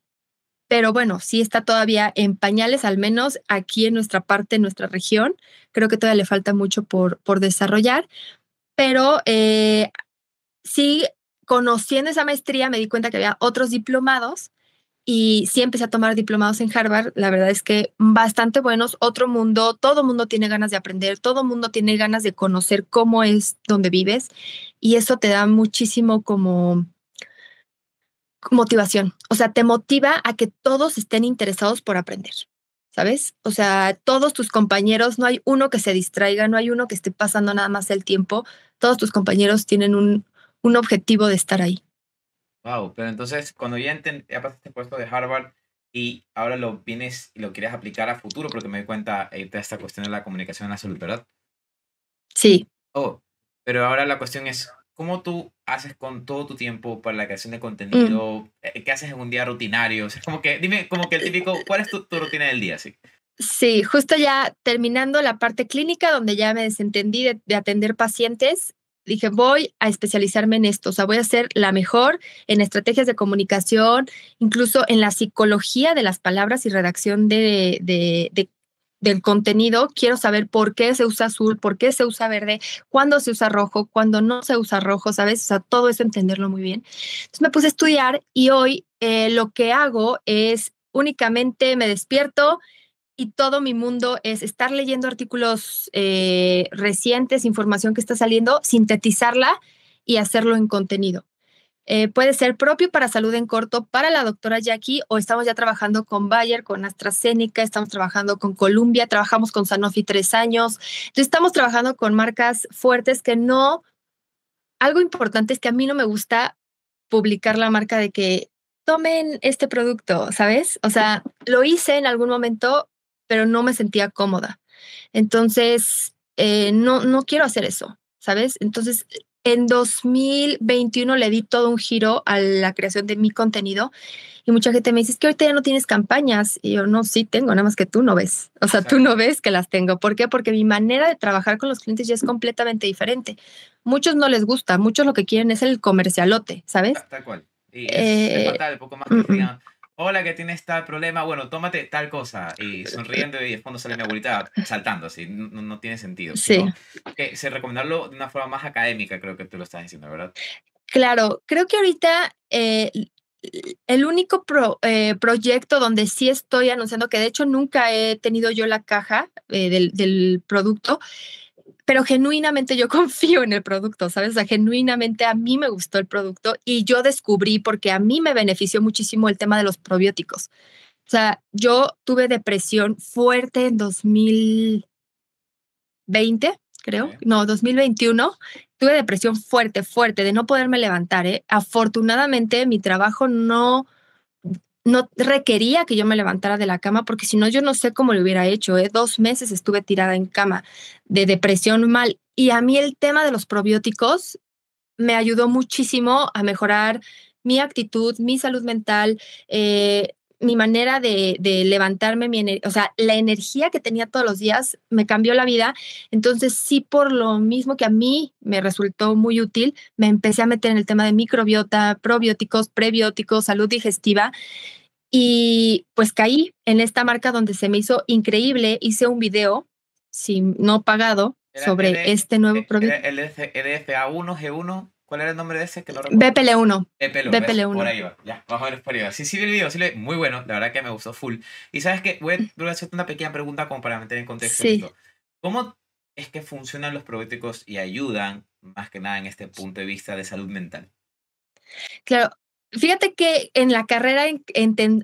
pero bueno, sí está todavía en pañales, al menos aquí en nuestra parte, en nuestra región. Creo que todavía le falta mucho por, por desarrollar, pero eh, sí, conociendo esa maestría me di cuenta que había otros diplomados y sí empecé a tomar diplomados en Harvard. La verdad es que bastante buenos, otro mundo, todo mundo tiene ganas de aprender, todo mundo tiene ganas de conocer cómo es donde vives y eso te da muchísimo como motivación. O sea, te motiva a que todos estén interesados por aprender, ¿sabes? O sea, todos tus compañeros, no hay uno que se distraiga, no hay uno que esté pasando nada más el tiempo. Todos tus compañeros tienen un, un objetivo de estar ahí. Wow, pero entonces cuando ya, ya pasaste el este puesto de Harvard y ahora lo vienes y lo quieres aplicar a futuro, porque me doy cuenta de eh, esta cuestión de la comunicación en la salud, ¿verdad? Sí. Oh, pero ahora la cuestión es, ¿Cómo tú haces con todo tu tiempo para la creación de mm. contenido? Eh, ¿Qué haces en un día rutinario? O sea, como que, dime, como que el eh, típico, eh, ¿cuál es tu, rutina del día? Sí. Sí, justo ya terminando la parte clínica donde ya me desentendí de, atender pacientes, dije, voy a especializarme en esto, o sea, voy a ser la mejor en estrategias de comunicación, incluso en la psicología de las palabras y redacción de, de, de del contenido, quiero saber por qué se usa azul, por qué se usa verde, cuándo se usa rojo, cuándo no se usa rojo, ¿sabes? O sea, todo eso entenderlo muy bien. Entonces me puse a estudiar y hoy eh, lo que hago es únicamente me despierto y todo mi mundo es estar leyendo artículos eh, recientes, información que está saliendo, sintetizarla y hacerlo en contenido. Eh, puede ser propio para salud en corto para la doctora Jackie o estamos ya trabajando con Bayer, con AstraZeneca, estamos trabajando con Columbia, trabajamos con Sanofi tres años. Entonces estamos trabajando con marcas fuertes que no... Algo importante es que a mí no me gusta publicar la marca de que tomen este producto, ¿sabes? O sea, lo hice en algún momento, pero no me sentía cómoda. Entonces, eh, no, no quiero hacer eso, ¿sabes? Entonces, en 2021 le di todo un giro a la creación de mi contenido y mucha gente me dice, es que ahorita ya no tienes campañas. Y yo, no, sí tengo, nada más que tú no ves. O sea, tú no ves que las tengo. ¿Por qué? Porque mi manera de trabajar con los clientes ya es completamente diferente. Muchos no les gusta, muchos lo que quieren es el comercialote, ¿sabes? Ah, tal cual. Y es, eh, poco más que hola, que tienes tal problema, bueno, tómate tal cosa. Y sonriendo y de fondo sale mi abuelita saltando, así, no, tiene sentido. Sí. Que se recomendarlo de una forma más académica, creo que tú lo estás diciendo, ¿verdad? Claro, creo que ahorita eh, el único eh, proyecto donde sí estoy anunciando, que de hecho nunca he tenido yo la caja eh, del, del producto, pero genuinamente yo [LAUGHS] confío en el producto, ¿sabes? O sea, genuinamente a mí me gustó el producto y yo descubrí porque a mí me benefició muchísimo el tema de los probióticos. O sea, yo tuve depresión fuerte en 2020, creo, no, 2021. Tuve depresión fuerte, fuerte, de no poderme levantar. ¿eh? Afortunadamente mi trabajo no no requería que yo me levantara de la cama porque si no yo no sé cómo lo hubiera hecho. ¿eh? Dos meses estuve tirada en cama de depresión mal y a mí el tema de los probióticos me ayudó muchísimo a mejorar mi actitud, mi salud mental, eh, mi manera de, levantarme, o sea, la energía que tenía todos los días me cambió la vida. Entonces, sí, por lo mismo que a mí me resultó muy útil, me empecé a meter en el tema de microbiota, probióticos, prebióticos, salud digestiva. Y pues caí en esta marca donde se me hizo increíble. Hice un video, si no pagado, sobre e este nuevo el fa 1 G1. ¿Cuál era el nombre de ese? Que BPL1. BPL1. Por ahí va. Ya, vamos a ver. por ahí va. Sí, sí, vi el video. Sí, Muy bueno. La verdad que me gustó full. Y sabes que mm. voy a hacerte una pequeña pregunta como para meter en contexto. Sí. ¿Cómo es que funcionan los probióticos y ayudan más que nada en este punto de vista de salud mental? Claro, Fíjate que en la carrera,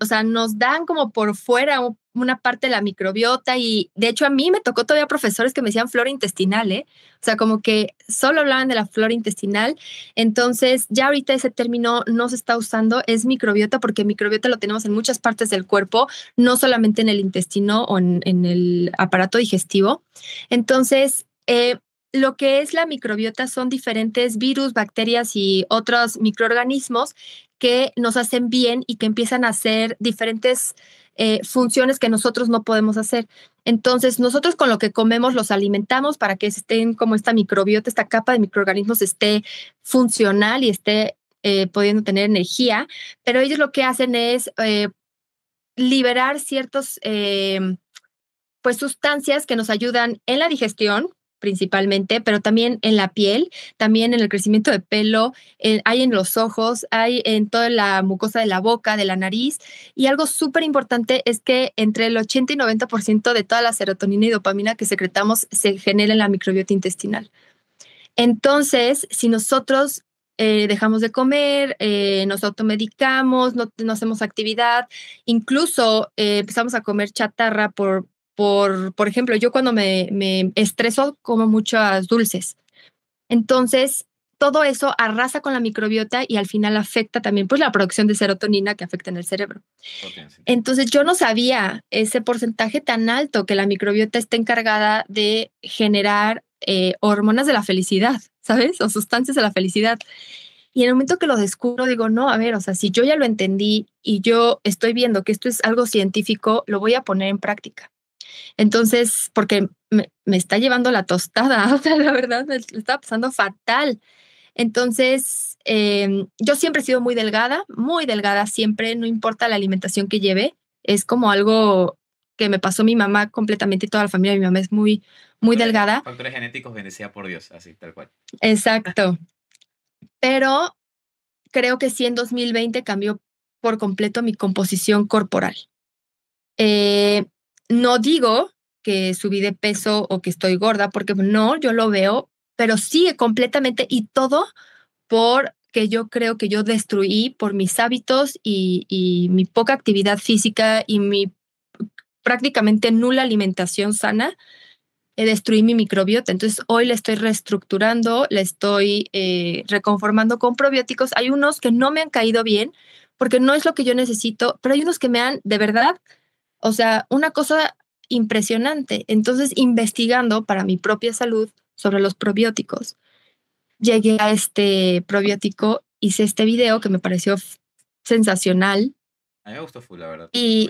o sea, nos dan como por fuera una parte de la microbiota y de hecho a mí me tocó todavía profesores que me decían flora intestinal, ¿eh? O sea, como que solo hablaban de la flora intestinal. Entonces, ya ahorita ese término no se está usando, es microbiota porque microbiota lo tenemos en muchas partes del cuerpo, no solamente en el intestino o en, en el aparato digestivo. Entonces, eh, lo que es la microbiota son diferentes virus, bacterias y otros microorganismos que nos hacen bien y que empiezan a hacer diferentes eh, funciones que nosotros no podemos hacer. Entonces, nosotros con lo que comemos los alimentamos para que estén como esta microbiota, esta capa de microorganismos esté funcional y esté eh, pudiendo tener energía, pero ellos lo que hacen es eh, liberar ciertas pues sustancias que nos ayudan en la digestión, principalmente, pero también en la piel, también en el crecimiento de pelo, hay en los ojos, hay en toda la mucosa de la boca, de la nariz. Y algo súper importante es que entre el 80 y 90% de toda la serotonina y dopamina que secretamos se genera en la microbiota intestinal. Entonces, si nosotros eh, dejamos de comer, eh, nos automedicamos, no, no, hacemos actividad, incluso eh, empezamos a comer chatarra por por, por ejemplo, yo cuando me, estreso como muchas dulces. Entonces, todo eso arrasa con la microbiota y al final afecta también pues la producción de serotonina que afecta en el cerebro. Entonces yo no sabía ese porcentaje tan alto que la microbiota está encargada de generar eh, hormonas de la felicidad, ¿sabes? O sustancias de la felicidad. Y en el momento que lo descubro, digo, no, a ver, o sea, si yo ya lo entendí y yo estoy viendo que esto es algo científico, lo voy a poner en práctica. Entonces, porque me, está llevando la tostada, [LAUGHS] o la verdad, me está pasando fatal. Entonces, em, yo siempre he sido muy delgada, muy delgada siempre, no importa la alimentación que lleve, es como algo que me pasó mi mamá completamente y toda la familia mi mamá es muy, muy delgada. Factores genéticos bendecida por Dios, así, tal cual. Exacto. Pero creo que sí en 2020 cambió por completo mi composición corporal. Eh, no digo que subí de peso o que estoy gorda, porque no, yo lo veo, pero sí completamente y todo porque yo creo que yo destruí por mis hábitos y, mi poca actividad física y mi prácticamente nula alimentación sana, he eh, destruí mi microbiota. Entonces hoy la estoy reestructurando, la estoy eh, reconformando con probióticos. Hay unos que no me han caído bien porque no es lo que yo necesito, pero hay unos que me han de verdad o sea, una cosa impresionante. Entonces, investigando para mi propia salud sobre los probióticos, llegué a este probiótico, hice este video que me pareció sensacional. me gustó full, la verdad. Y,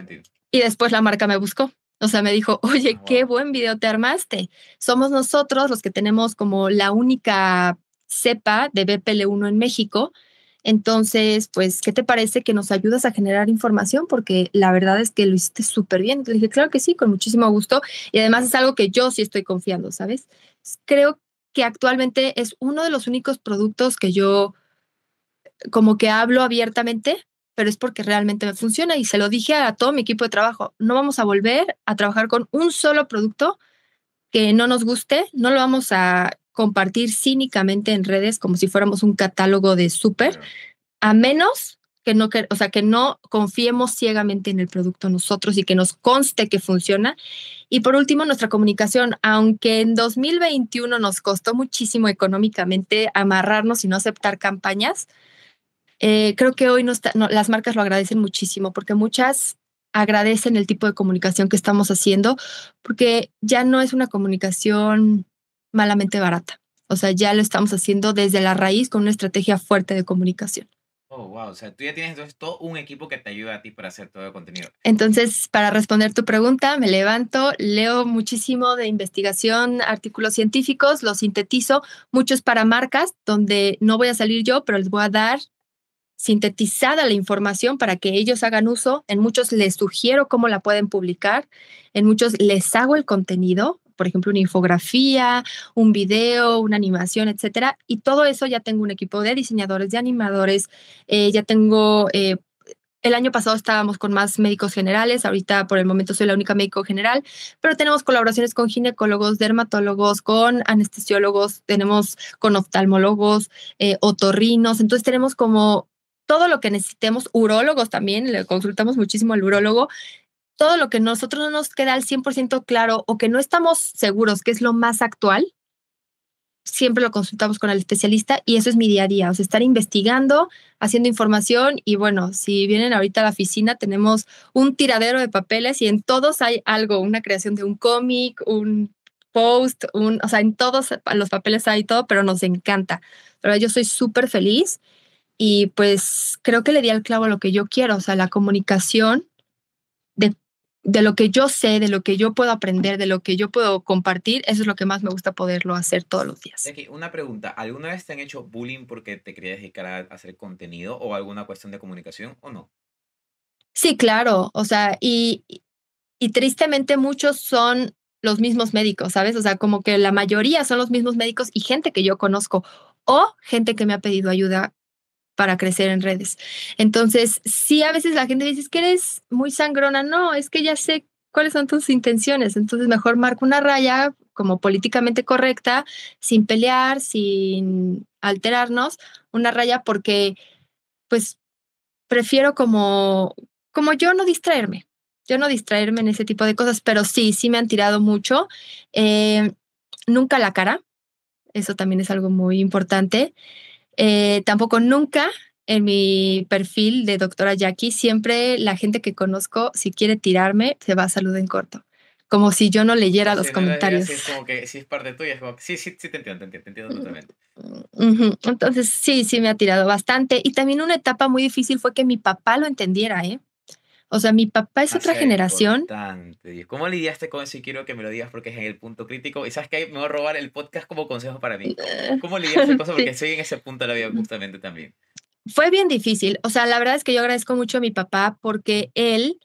después la marca me buscó. O sea, me dijo, oye, ah, qué buen video te armaste. Somos nosotros los que tenemos como la única cepa de BPL1 en México entonces, pues, ¿qué te parece que nos ayudas a generar información? Porque la verdad es que lo hiciste súper bien. Le dije, claro que sí, con muchísimo gusto. Y además es algo que yo sí estoy confiando, ¿sabes? Creo que actualmente es uno de los únicos productos que yo como que hablo abiertamente, pero es porque realmente me funciona. Y se lo dije a todo mi equipo de trabajo, no vamos a volver a trabajar con un solo producto que no nos guste, no lo vamos a compartir cínicamente en redes como si fuéramos un catálogo de súper, a menos que no, o sea, que no confiemos ciegamente en el producto nosotros y que nos conste que funciona. Y por último, nuestra comunicación, aunque en 2021 nos costó muchísimo económicamente amarrarnos y no aceptar campañas, eh, creo que hoy no las marcas lo agradecen muchísimo porque muchas agradecen el tipo de comunicación que estamos haciendo porque ya no es una comunicación malamente barata. O sea, ya lo estamos haciendo desde la raíz con una estrategia fuerte de comunicación. Oh, wow. O sea, tú ya tienes entonces todo un equipo que te ayuda a ti para hacer todo el contenido. Entonces, para responder tu pregunta, me levanto, leo muchísimo de investigación, artículos científicos, los sintetizo, muchos para marcas donde no voy a salir yo, pero les voy a dar sintetizada la información para que ellos hagan uso. En muchos les sugiero cómo la pueden publicar, en muchos les hago el contenido, por ejemplo, una infografía, un video, una animación, etcétera. Y todo eso ya tengo un equipo de diseñadores, de animadores, eh, ya tengo eh, el año pasado estábamos con más médicos generales, ahorita por el momento soy la única médico general, pero tenemos colaboraciones con ginecólogos, dermatólogos, con anestesiólogos, tenemos con oftalmólogos, eh, otorrinos, entonces tenemos como todo lo que necesitemos, urólogos también, le consultamos muchísimo al urólogo, todo lo que nosotros no nos queda al 100% claro o que no estamos seguros que es lo más actual, siempre lo consultamos con el especialista y eso es mi día a día, o sea, estar investigando, haciendo información y bueno, si vienen ahorita a la oficina tenemos un tiradero de papeles y en todos hay algo, una creación de un cómic, un post, un, o sea, en todos los papeles hay todo, pero nos encanta. Pero yo soy súper feliz y pues creo que le di al clavo lo que yo quiero, o sea, la comunicación de lo que yo sé, de lo que yo puedo aprender, de lo que yo puedo compartir, eso es lo que más me gusta poderlo hacer todos los días. una pregunta, ¿alguna vez te han hecho bullying porque te querías dedicar a hacer contenido o alguna cuestión de comunicación o no? Sí, claro, o sea, y, y tristemente muchos son los mismos médicos, ¿sabes? O sea, como que la mayoría son los mismos médicos y gente que yo conozco o gente que me ha pedido ayuda para crecer en redes. Entonces, sí, a veces la gente dice, que eres muy sangrona. No, es que ya sé cuáles son tus intenciones. Entonces, mejor marco una raya como políticamente correcta, sin pelear, sin alterarnos, una raya porque, pues, prefiero como, como yo no distraerme. Yo no distraerme en ese tipo de cosas, pero sí, sí me han tirado mucho. Eh, nunca la cara, eso también es algo muy importante. Eh, tampoco nunca en mi perfil de doctora Jackie, siempre la gente que conozco, si quiere tirarme, se va a salud en corto. Como si yo no leyera los comentarios. sí, como que si es parte tuya, es sí, sí, te entiendo, te entiendo, totalmente. Mm, Entonces, sí, sí me ha tirado bastante. Y también una etapa muy difícil fue que mi papá lo entendiera, ¿eh? O sea, mi papá es otra generación. Importante. ¿Cómo lidiaste con eso? Y quiero que me lo digas porque es en el punto crítico. Y sabes que me voy a robar el podcast como consejo para mí. [LAUGHS] ¿Cómo lidiaste con eso? Porque estoy en ese punto de la vida justamente también. Fue bien difícil. O sea, la verdad es que yo agradezco mucho a mi papá porque él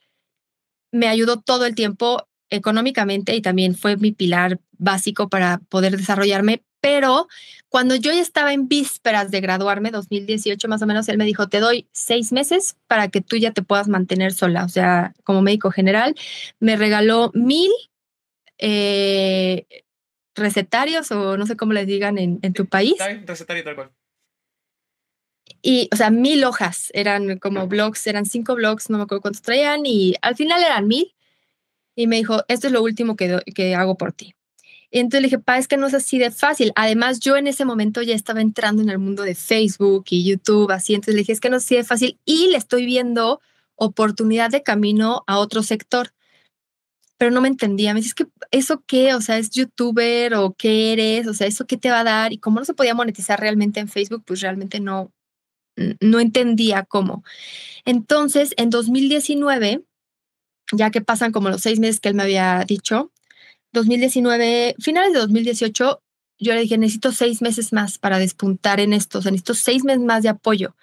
me ayudó todo el tiempo económicamente y también fue mi pilar básico para poder desarrollarme, pero cuando yo ya estaba en vísperas de graduarme, 2018 más o menos, él me dijo, te doy seis meses para que tú ya te puedas mantener sola, o sea, como médico general, me regaló mil eh, recetarios o no sé cómo les digan en, tu país. Recetario tal cual. Y, o sea, mil hojas, eran como blogs, eran cinco blogs, no me acuerdo cuántos traían, y al final eran mil. Y me dijo, esto es lo último que hago por ti entonces le dije, pa, es que no es así de fácil. Además, yo en ese momento ya estaba entrando en el mundo de Facebook y YouTube, así. Entonces le dije, es que no es así de fácil y le estoy viendo oportunidad de camino a otro sector. Pero no me entendía. Me dice, es que eso qué, o sea, es youtuber o qué eres, o sea, eso qué te va a dar. Y cómo no se podía monetizar realmente en Facebook, pues realmente no, no entendía cómo. Entonces, en 2019, ya que pasan como los seis meses que él me había dicho, 2019, finales de 2018, yo le dije, necesito seis meses más para despuntar en esto, o sea, seis meses más de apoyo.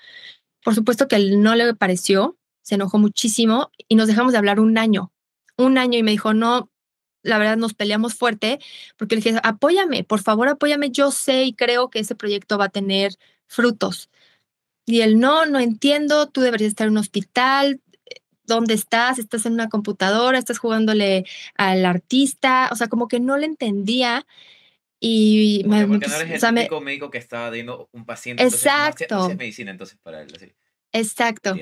Por supuesto que él no le pareció, se enojó muchísimo y nos dejamos de hablar un año, un año y me dijo, no, la verdad nos peleamos fuerte porque le dije, apóyame, por favor, apóyame, yo sé y creo que ese proyecto va a tener frutos. Y él, no, no entiendo, tú deberías estar en un hospital, dónde estás, estás en una computadora, estás jugándole al artista, o sea, como que no le entendía. Y me, no médico que estaba dando un paciente. Exacto. no medicina entonces para él. Exacto.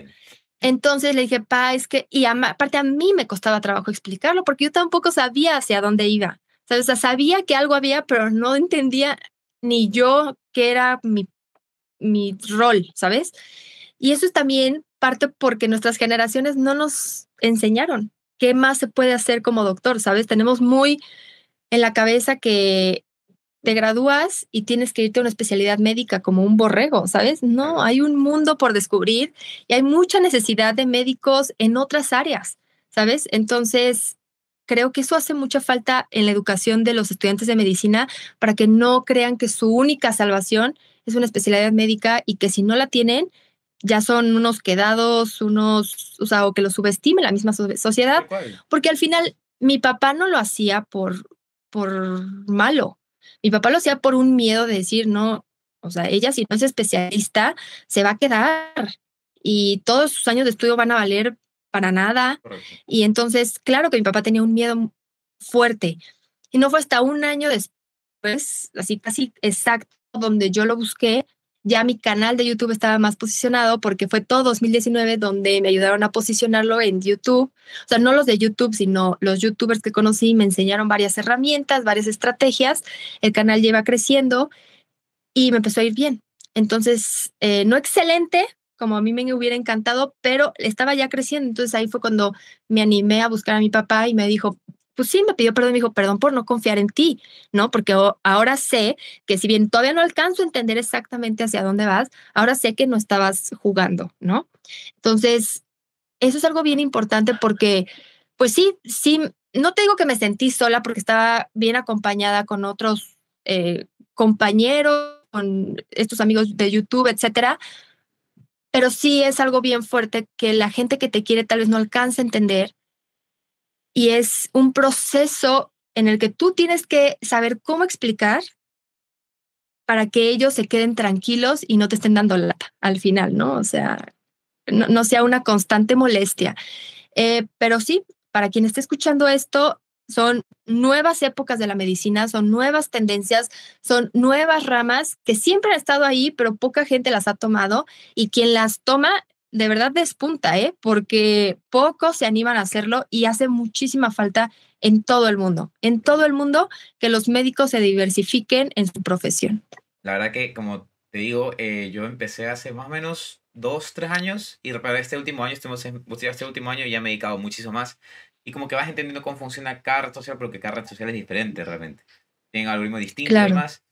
Entonces le dije, pa, es que, y aparte a mí me costaba trabajo explicarlo porque yo tampoco sabía hacia dónde iba. ¿sabes? O sea, sabía que algo había, pero no entendía ni yo qué era mi, mi rol, ¿sabes? Y eso es también parte porque nuestras generaciones no nos enseñaron qué más se puede hacer como doctor, ¿sabes? Tenemos muy en la cabeza que te gradúas y tienes que irte a una especialidad médica como un borrego, ¿sabes? No, hay un mundo por descubrir y hay mucha necesidad de médicos en otras áreas, ¿sabes? Entonces, creo que eso hace mucha falta en la educación de los estudiantes de medicina para que no crean que su única salvación es una especialidad médica y que si no la tienen, ya son unos quedados, unos, o sea, o que lo subestime la misma sociedad, porque al final mi papá no lo hacía por, por malo, mi papá lo hacía por un miedo de decir, no, o sea, ella si no es especialista, se va a quedar y todos sus años de estudio van a valer para nada. Y entonces, claro que mi papá tenía un miedo fuerte y no fue hasta un año después, así casi exacto, donde yo lo busqué ya mi canal de YouTube estaba más posicionado porque fue todo 2019 donde me ayudaron a posicionarlo en YouTube. O sea, no los de YouTube, sino los youtubers que conocí me enseñaron varias herramientas, varias estrategias. El canal lleva creciendo y me empezó a ir bien. Entonces, eh, no excelente, como a mí me hubiera encantado, pero estaba ya creciendo. Entonces ahí fue cuando me animé a buscar a mi papá y me dijo, pues sí me pidió perdón, me dijo, perdón por no confiar en ti, ¿no? Porque ahora sé que si bien todavía no alcanzo a entender exactamente hacia dónde vas, ahora sé que no estabas jugando, ¿no? Entonces, eso es algo bien importante porque, pues sí, sí, no te digo que me sentí sola porque estaba bien acompañada con otros eh, compañeros, con estos amigos de YouTube, etcétera, pero sí es algo bien fuerte que la gente que te quiere tal vez no alcanza a entender y es un proceso en el que tú tienes que saber cómo explicar para que ellos se queden tranquilos y no te estén dando lata al final, ¿no? O sea, no, sea una constante molestia. Eh, pero sí, para quien esté escuchando esto, son nuevas épocas de la medicina, son nuevas tendencias, son nuevas ramas que siempre han estado ahí, pero poca gente las ha tomado y quien las toma de verdad despunta, ¿eh? porque pocos se animan a hacerlo y hace muchísima falta en todo el mundo, en todo el mundo que los médicos se diversifiquen en su profesión. La verdad que, como te digo, eh, yo empecé hace más o menos dos, tres años y para este último año, pues, este último año ya me he dedicado muchísimo más y como que vas entendiendo cómo funciona cada red social, porque cada red social es diferente realmente. Tienen algoritmos distintos y demás.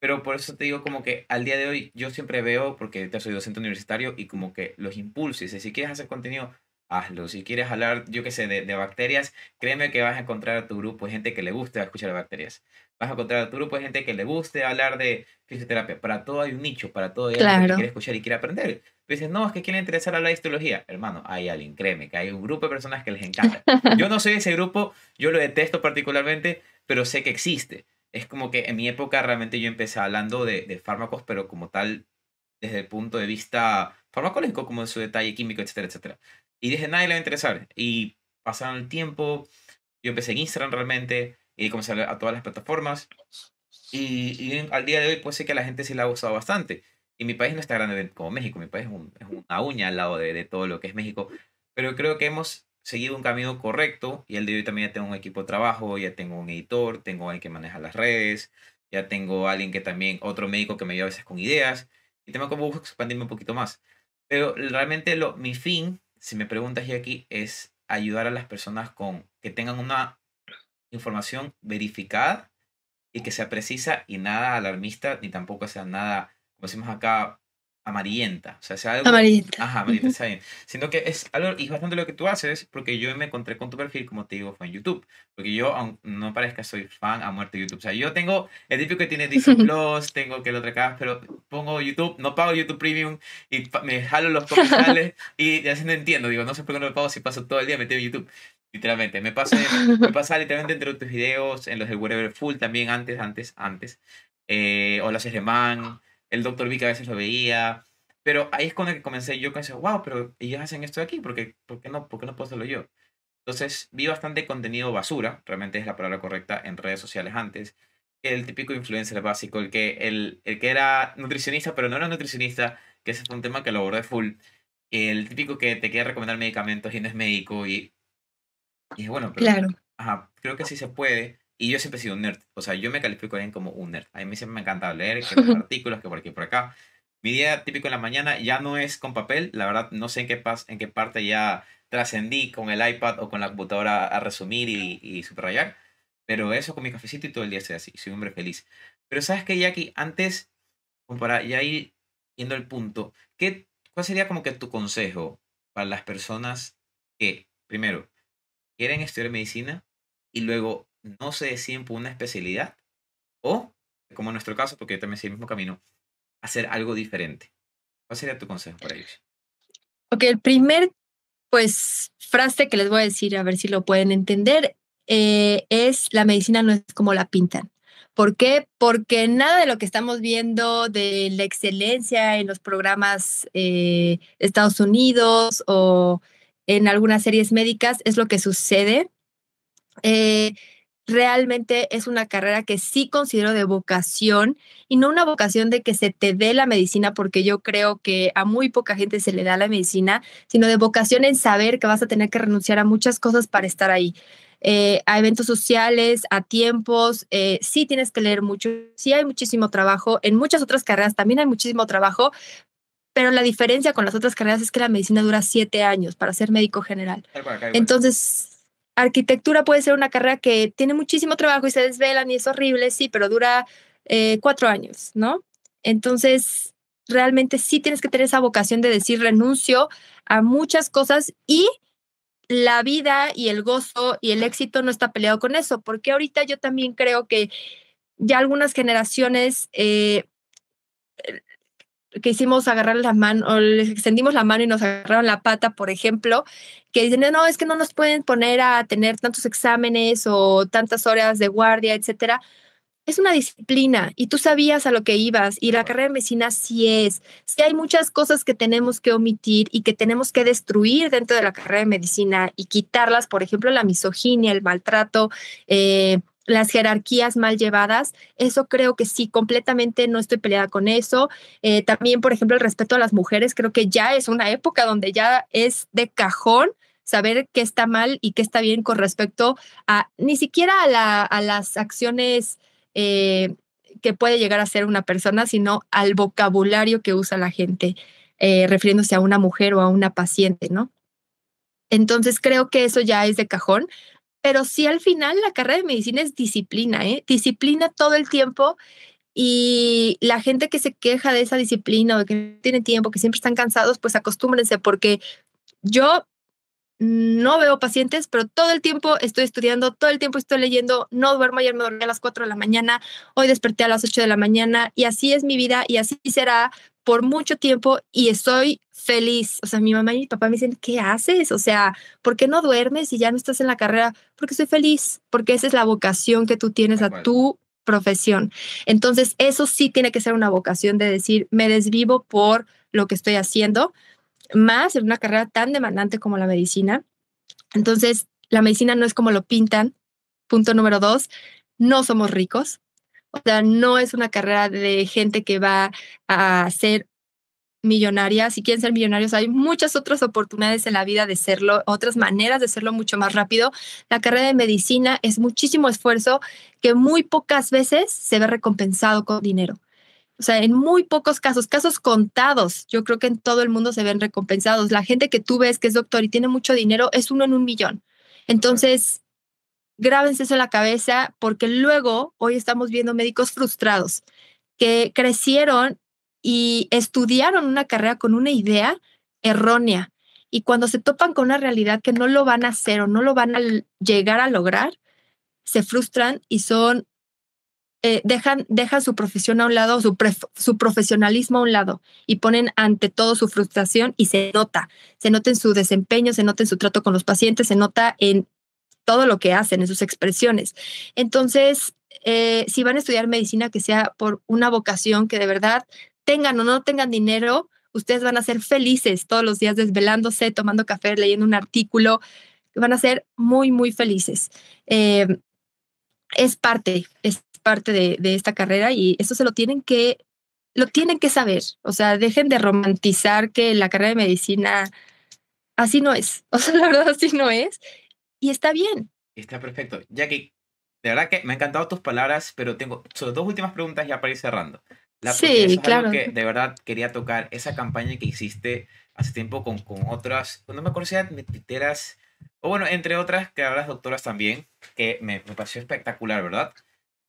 Pero por eso te digo como que al día de hoy yo siempre veo, porque te soy docente universitario, y como que los impulsos, si quieres hacer contenido, hazlo. Si quieres hablar, yo qué sé, de, bacterias, créeme que vas a encontrar a tu grupo de gente que le guste escuchar bacterias. Vas a encontrar a tu grupo de gente que le guste hablar de fisioterapia. Para todo hay un nicho, para todo hay alguien que quiere escuchar y quiere aprender. Pero dices, no, es que quiere interesar a la histología. Hermano, hay alguien, créeme, que hay un grupo de personas que les encanta. [LAUGHS] Yo no soy ese grupo, yo lo detesto particularmente, pero sé que existe es como que en mi época realmente yo empecé hablando de, de fármacos, pero como tal, desde el punto de vista farmacológico, como en su detalle químico, etcétera, etcétera. Y dije, nadie le va a interesar. Y pasaron el tiempo, yo empecé en Instagram realmente, y comencé a, a todas las plataformas. Y, y, al día de hoy, pues sé que la gente sí la ha gustado bastante. Y mi país no está grande como México, mi país es, es una uña al lado de, de todo lo que es México. Pero creo que hemos seguido un camino correcto y el de hoy también ya tengo un equipo de trabajo, ya tengo un editor, tengo alguien que maneja las redes, ya tengo alguien que también, otro médico que me ayuda a veces con ideas y tengo como expandirme un poquito más. Pero realmente lo, mi fin, si me preguntas y aquí, es ayudar a las personas con que tengan una información verificada y que sea precisa y nada alarmista ni tampoco sea nada, como decimos acá, amarillenta. O sea, sea Amarillenta. Ajá, amarillenta, está bien. Sino que es algo, y bastante lo que tú haces, porque yo me encontré con tu perfil, como te digo, fue en YouTube. Porque yo, no parezca, soy fan a muerte de YouTube. O sea, yo tengo el típico que tiene Disney [LAUGHS] Plus, tengo que lo otra pero pongo YouTube, no pago YouTube Premium y me jalo los comerciales [LAUGHS] y ya no entiendo. Digo, no sé por qué no me pago si paso todo el día metido en YouTube. Literalmente, me pasa, me pasa literalmente entre tus videos, en los de Wherever Full también, antes, antes, antes. Eh, o las de el doctor Vic a veces lo veía, pero ahí es cuando comencé yo pensé, wow, pero ellos hacen esto de aquí, ¿por qué, por qué no, por no puedo hacerlo yo? Entonces vi bastante contenido basura, realmente es la palabra correcta, en redes sociales antes, el típico influencer básico, el que, el, el que era nutricionista, pero no era nutricionista, que ese fue un tema que lo abordé full, el típico que te quiere recomendar medicamentos y no es médico y, y es bueno, pero... Claro. Ajá, creo que sí se puede. Y yo siempre he sido un nerd. O sea, yo me califico bien como un nerd. A mí siempre me encanta leer, que [LAUGHS] artículos, que por aquí, por acá. Mi día típico en la mañana ya no es con papel. La verdad, no sé en qué, en qué parte ya trascendí con el iPad o con la computadora a resumir y, subrayar. Pero eso con mi cafecito y todo el día estoy así. Soy un hombre feliz. Pero ¿sabes qué, Jackie? Antes, como para ya ir yendo al punto, ¿qué, ¿cuál sería como que tu consejo para las personas que, primero, quieren estudiar medicina y luego no se deciden por una especialidad o, como en nuestro caso, porque yo también el mismo camino, hacer algo diferente. ¿Cuál sería tu consejo para ellos? Ok, el primer, pues, frase que les voy a decir, a ver si lo pueden entender, eh, es la medicina no es como la pintan. ¿Por qué? Porque nada de lo que estamos viendo de la excelencia en los programas de eh, Estados Unidos o en algunas series médicas es lo que sucede. Eh, realmente es una carrera que sí considero de vocación y no una vocación de que se te dé la medicina, porque yo creo que a muy poca gente se le da la medicina, sino de vocación en saber que vas a tener que renunciar a muchas cosas para estar ahí. Eh, a eventos sociales, a tiempos, eh, sí tienes que leer mucho, sí hay muchísimo trabajo, en muchas otras carreras también hay muchísimo trabajo, pero la diferencia con las otras carreras es que la medicina dura siete años para ser médico general. Entonces, arquitectura puede ser una carrera que tiene muchísimo trabajo y se desvelan y es horrible, sí, pero dura eh, cuatro años, ¿no? Entonces, realmente sí tienes que tener esa vocación de decir renuncio a muchas cosas y la vida y el gozo y el éxito no está peleado con eso, porque ahorita yo también creo que ya algunas generaciones eh, que hicimos agarrar la mano o les extendimos la mano y nos agarraron la pata, por ejemplo, que dicen, no, es que no nos pueden poner a tener tantos exámenes o tantas horas de guardia, etcétera. Es una disciplina y tú sabías a lo que ibas y la carrera de medicina sí es. Sí hay muchas cosas que tenemos que omitir y que tenemos que destruir dentro de la carrera de medicina y quitarlas, por ejemplo, la misoginia, el maltrato, eh, las jerarquías mal llevadas, eso creo que sí, completamente no estoy peleada con eso. Eh, también, por ejemplo, el respeto a las mujeres, creo que ya es una época donde ya es de cajón saber qué está mal y qué está bien con respecto a ni siquiera a, las acciones eh, que puede llegar a ser una persona, sino al vocabulario que usa la gente, eh, refiriéndose a una mujer o a una paciente, ¿no? Entonces creo que eso ya es de cajón pero sí al final la carrera de medicina es disciplina, ¿eh? disciplina todo el tiempo y la gente que se queja de esa disciplina o de que no tiene tiempo, que siempre están cansados, pues acostúmbrense porque yo no veo pacientes, pero todo el tiempo estoy estudiando, todo el tiempo estoy leyendo, no duermo, ayer me dormí a las 4 de la mañana, hoy desperté a las 8 de la mañana y así es mi vida y así será por mucho tiempo y estoy feliz. O sea, mi mamá y mi papá me dicen, ¿qué haces? O sea, ¿por qué no duermes y ya no estás en la carrera? Porque estoy feliz, porque esa es la vocación que tú tienes a tu profesión. Entonces, eso sí tiene que ser una vocación de decir, me desvivo por lo que estoy haciendo, más en una carrera tan demandante como la medicina. Entonces, la medicina no es como lo pintan. Punto número dos, no somos ricos, o sea, no es una carrera de gente que va a ser millonaria. Si quieren ser millonarios, hay muchas otras oportunidades en la vida de serlo, otras maneras de serlo mucho más rápido. La carrera de medicina es muchísimo esfuerzo que muy pocas veces se ve recompensado con dinero. O sea, en muy pocos casos, casos contados, yo creo que en todo el mundo se ven recompensados. La gente que tú ves que es doctor y tiene mucho dinero es uno en un millón. Entonces, grábense eso en la cabeza porque luego hoy estamos viendo médicos frustrados que crecieron y estudiaron una carrera con una idea errónea y cuando se topan con una realidad que no lo van a hacer o no lo van a llegar a lograr, se frustran y son, eh, dejan, dejan su profesión a un lado, su, su profesionalismo a un lado y ponen ante todo su frustración y se nota, se nota en su desempeño, se nota en su trato con los pacientes, se nota en todo lo que hacen, en sus expresiones. Entonces, eh, si van a estudiar medicina, que sea por una vocación que de verdad tengan o no tengan dinero, ustedes van a ser felices todos los días desvelándose, tomando café, leyendo un artículo, van a ser muy, muy felices. Eh, es parte, es parte de, de, esta carrera y eso se lo tienen que, lo tienen que saber. O sea, dejen de romantizar que la carrera de medicina así no es. [LAUGHS] O sea, la verdad así no es. Y está bien. Está perfecto. Jackie, de verdad que me han encantado tus palabras, pero tengo solo dos últimas preguntas ya para ir cerrando. La sí, claro. que de verdad quería tocar esa campaña que hiciste hace tiempo con, otras, cuando me acuerdo si o bueno, entre otras que las doctoras también, que me, pareció espectacular, ¿verdad?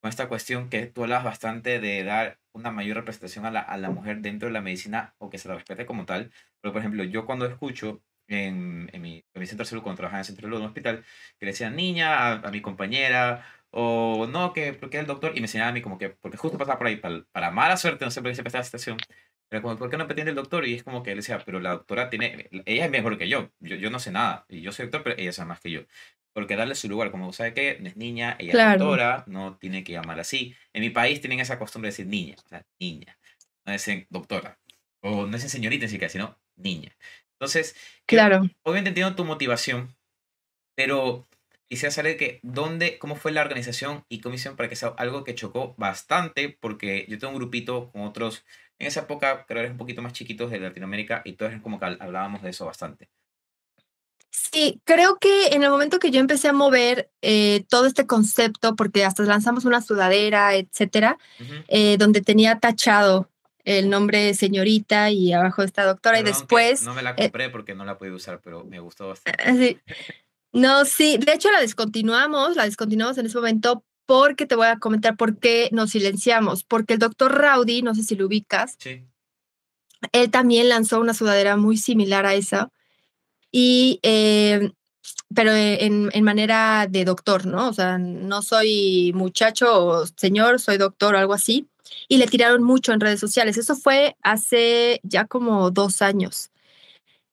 Con esta cuestión que tú hablas bastante de dar una mayor representación a la, a la mujer dentro de la medicina o que se la respete como tal. Pero, por ejemplo, yo cuando escucho en, mi, centro de salud, cuando trabajaba en el centro de salud en un hospital, que le decían niña a, mi compañera, o no, que porque el doctor, y me enseñaba a mí como que, porque justo pasaba por ahí, para, mala suerte, no sé por qué se esta la situación pero como, ¿por qué no me el doctor? Y es como que él decía, pero la doctora tiene, ella es mejor que yo, yo, no sé nada, y yo soy doctor, pero ella sabe más que yo. Porque darle su lugar, como sabe que es niña, ella es doctora, no tiene que llamar así. En mi país tienen esa costumbre de decir niña, o sea, niña, no dicen doctora, o no dicen señorita, ni siquiera, sino niña. Entonces, claro. obviamente entiendo tu motivación, pero quisiera saber que dónde, cómo fue la organización y comisión para que sea algo que chocó bastante, porque yo tengo un grupito con otros, en esa época creo que eran un poquito más chiquitos de Latinoamérica y todos como que hablábamos de eso bastante. Sí, creo que en el momento que yo empecé a mover eh, todo este concepto, porque hasta lanzamos una sudadera, etcétera, eh, donde tenía tachado el nombre señorita y abajo está doctora y después... No me la eh, compré porque no la pude usar, pero me gustó bastante. Ah, no, sí, de hecho la descontinuamos, la descontinuamos en ese momento porque te voy a comentar por qué nos silenciamos, porque el doctor Rowdy, no sé si lo ubicas, él también lanzó una sudadera muy similar a esa, y, eh, pero en, en, manera de doctor, ¿no? O sea, no soy muchacho o señor, soy doctor o algo así y le tiraron mucho en redes sociales. Eso fue hace ya como dos años.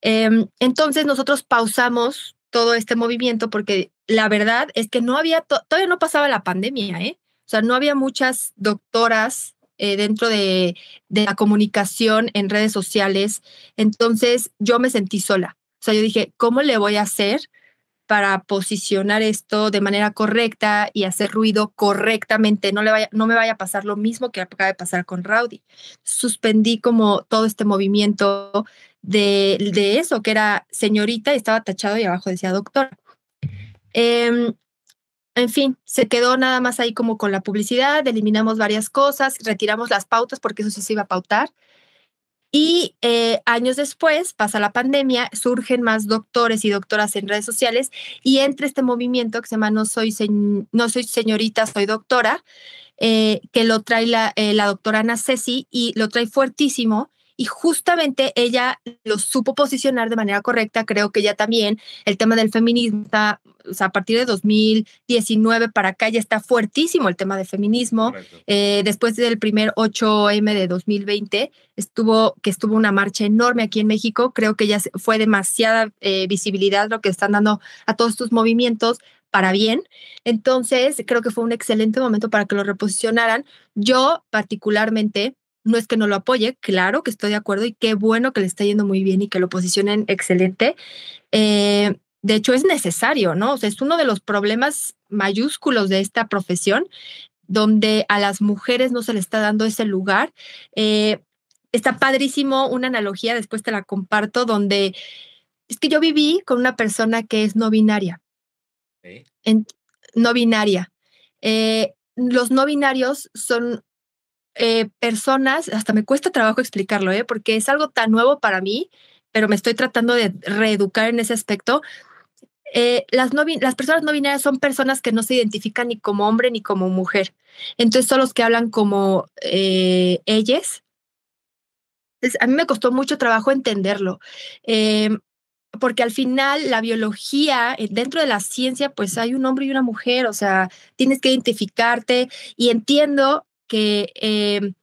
Em, entonces nosotros pausamos todo este movimiento porque la verdad es que no había, todavía no pasaba la pandemia, ¿eh? O sea, no había muchas doctoras eh, dentro de, de la comunicación en redes sociales. Entonces yo me sentí sola. O sea, yo dije, ¿cómo le voy a hacer para posicionar esto de manera correcta y hacer ruido correctamente. No, le vaya, no me vaya a pasar lo mismo que acaba de pasar con Rowdy. Suspendí como todo este movimiento de, eso, que era señorita y estaba tachado y abajo decía doctor. Em, en fin, se quedó nada más ahí como con la publicidad, eliminamos varias cosas, retiramos las pautas porque eso sí se iba a pautar. Y eh, años después, pasa la pandemia, surgen más doctores y doctoras en redes sociales y entre este movimiento que se llama No soy, no soy señorita, soy doctora, eh, que lo trae la, eh, la doctora Ana Ceci y lo trae fuertísimo y justamente ella lo supo posicionar de manera correcta. Creo que ya también el tema del feminismo está, o sea, a partir de 2019 para acá ya está fuertísimo el tema de feminismo. Eh, después del primer 8M de 2020 estuvo que estuvo una marcha enorme aquí en México. Creo que ya fue demasiada eh, visibilidad lo que están dando a todos estos movimientos para bien. Entonces, creo que fue un excelente momento para que lo reposicionaran. Yo particularmente no es que no lo apoye, claro que estoy de acuerdo y qué bueno que le está yendo muy bien y que lo posicionen excelente. Eh, de hecho, es necesario, ¿no? O sea, es uno de los problemas mayúsculos de esta profesión, donde a las mujeres no se le está dando ese lugar. Eh, está padrísimo una analogía, después te la comparto, donde es que yo viví con una persona que es no binaria. no binaria. Eh, los no binarios son eh, personas, hasta me cuesta trabajo explicarlo, ¿eh? porque es algo tan nuevo para mí, pero me estoy tratando de reeducar en ese aspecto. Eh, las, las personas no binarias son personas que no se identifican ni como hombre ni como mujer. Entonces son los que hablan como eh, ellas. a mí me costó mucho trabajo entenderlo, em, porque al final la biología, dentro de la ciencia, pues hay un hombre y una mujer, o sea, tienes que identificarte y entiendo que em,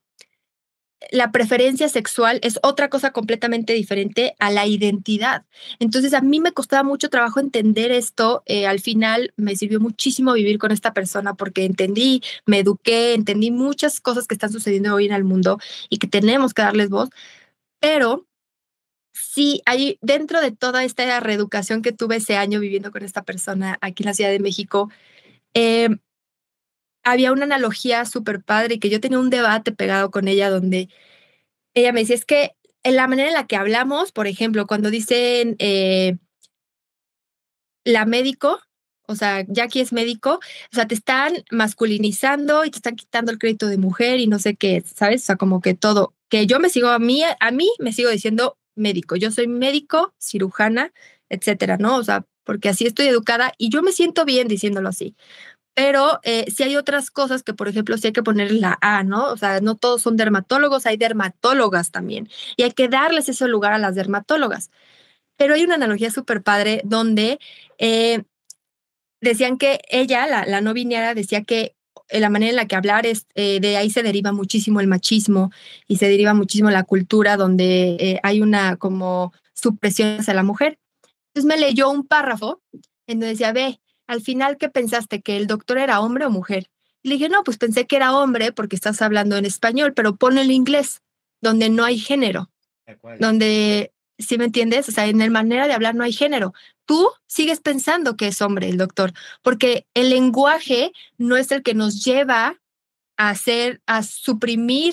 la preferencia sexual es otra cosa completamente diferente a la identidad. Entonces a mí me costaba mucho trabajo entender esto. Eh, al final me sirvió muchísimo vivir con esta persona porque entendí, me eduqué, entendí muchas cosas que están sucediendo hoy en el mundo y que tenemos que darles voz. Pero sí, hay, dentro de toda esta reeducación que tuve ese año viviendo con esta persona aquí en la Ciudad de México, eh, había una analogía súper padre que yo tenía un debate pegado con ella donde ella me decía, es que en la manera en la que hablamos, por ejemplo, cuando dicen eh, la médico, o sea, Jackie es médico, o sea, te están masculinizando y te están quitando el crédito de mujer y no sé qué, ¿sabes? O sea, como que todo, que yo me sigo a mí, a mí me sigo diciendo médico, yo soy médico, cirujana, etcétera, ¿no? O sea, porque así estoy educada y yo me siento bien diciéndolo así. Pero eh, si hay otras cosas que, por ejemplo, si hay que poner la A, ¿no? O sea, no todos son dermatólogos, hay dermatólogas también. Y hay que darles ese lugar a las dermatólogas. Pero hay una analogía súper padre donde eh, decían que ella, la, la no viniera decía que eh, la manera en la que hablar es, de ahí se deriva muchísimo el machismo y se deriva muchísimo la cultura donde hay una como supresión hacia la mujer. Entonces me leyó un párrafo en donde decía, ve, al final, ¿qué pensaste? ¿Que el doctor era hombre o mujer? le dije, no, pues pensé que era hombre porque estás hablando en español, pero pon el inglés, donde no hay género. Donde, si me entiendes? O sea, en la manera de hablar no hay género. Tú sigues pensando que es hombre el doctor, porque el lenguaje no es el que nos lleva a hacer, a suprimir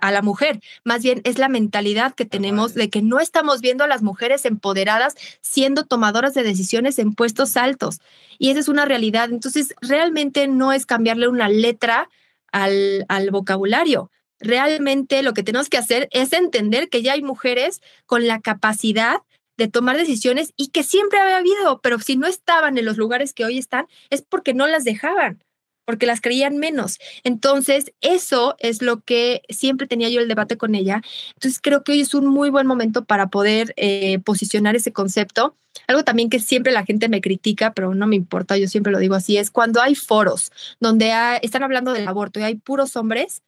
a la mujer, más bien es la mentalidad que tenemos de que no estamos viendo a las mujeres empoderadas siendo tomadoras de decisiones en puestos altos. Y esa es una realidad. Entonces, realmente no es cambiarle una letra al, al vocabulario. Realmente lo que tenemos que hacer es entender que ya hay mujeres con la capacidad de tomar decisiones y que siempre había habido, pero si no estaban en los lugares que hoy están, es porque no las dejaban porque las creían menos. Entonces, eso es lo que siempre tenía yo el debate con ella. Entonces, creo que hoy es un muy buen momento para poder eh, posicionar ese concepto. Algo también que siempre la gente me critica, pero no me importa, yo siempre lo digo así, es cuando hay foros donde están hablando del aborto y hay puros hombres,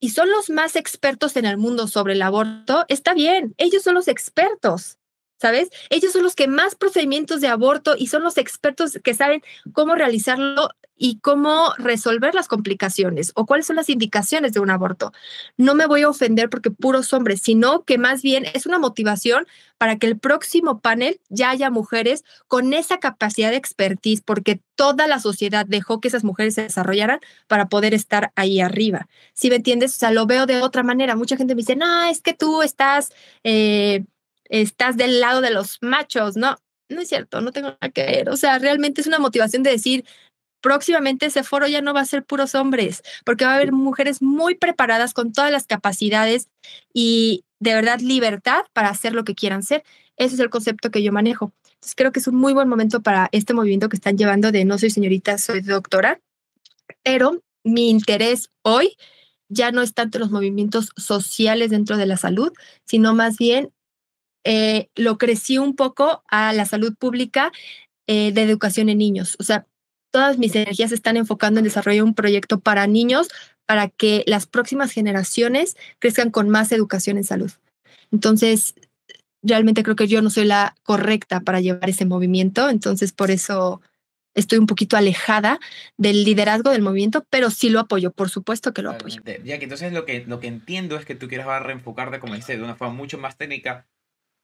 y son los más expertos en el mundo sobre el aborto, está bien, ellos son los expertos. ¿sabes? Ellos son los que más procedimientos de aborto y son los expertos que saben cómo realizarlo y cómo resolver las complicaciones o cuáles son las indicaciones de un aborto. No me voy a ofender porque puros hombres, sino que más bien es una motivación para que el próximo panel ya haya mujeres con esa capacidad de expertise, porque toda la sociedad dejó que esas mujeres se desarrollaran para poder estar ahí arriba. Si me entiendes? O sea, lo veo de otra manera. Mucha gente me dice, no, es que tú estás... Eh, estás del lado de los machos, ¿no? No es cierto, no tengo nada que ver. O sea, realmente es una motivación de decir, próximamente ese foro ya no va a ser puros hombres, porque va a haber mujeres muy preparadas con todas las capacidades y de verdad libertad para hacer lo que quieran ser. Ese es el concepto que yo manejo. Entonces creo que es un muy buen momento para este movimiento que están llevando de no soy señorita, soy doctora, pero mi interés hoy ya no es tanto los movimientos sociales dentro de la salud, sino más bien eh, lo crecí un poco a la salud pública eh, de educación en niños. O sea, todas mis energías están enfocando en desarrollar un proyecto para niños para que las próximas generaciones crezcan con más educación en salud. Entonces, realmente creo que yo no soy la correcta para llevar ese movimiento, entonces por eso estoy un poquito alejada del liderazgo del movimiento, pero sí lo apoyo, por supuesto que lo apoyo. Ya que entonces lo que, lo que entiendo es que tú quieres reenfocarte, como dices, de una forma mucho más técnica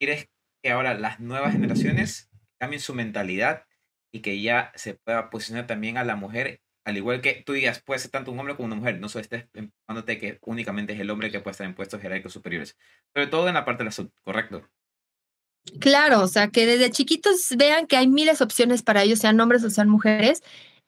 ¿Quieres que ahora las nuevas generaciones cambien su mentalidad y que ya se pueda posicionar también a la mujer? Al igual que tú digas, puede ser tanto un hombre como una mujer, no solo estés enfocándote que únicamente es el hombre que puede estar en puestos jerárquicos superiores, sobre todo en la parte de la salud, ¿correcto? Claro, o sea, que desde chiquitos vean que hay miles de opciones para ellos, sean hombres o sean mujeres,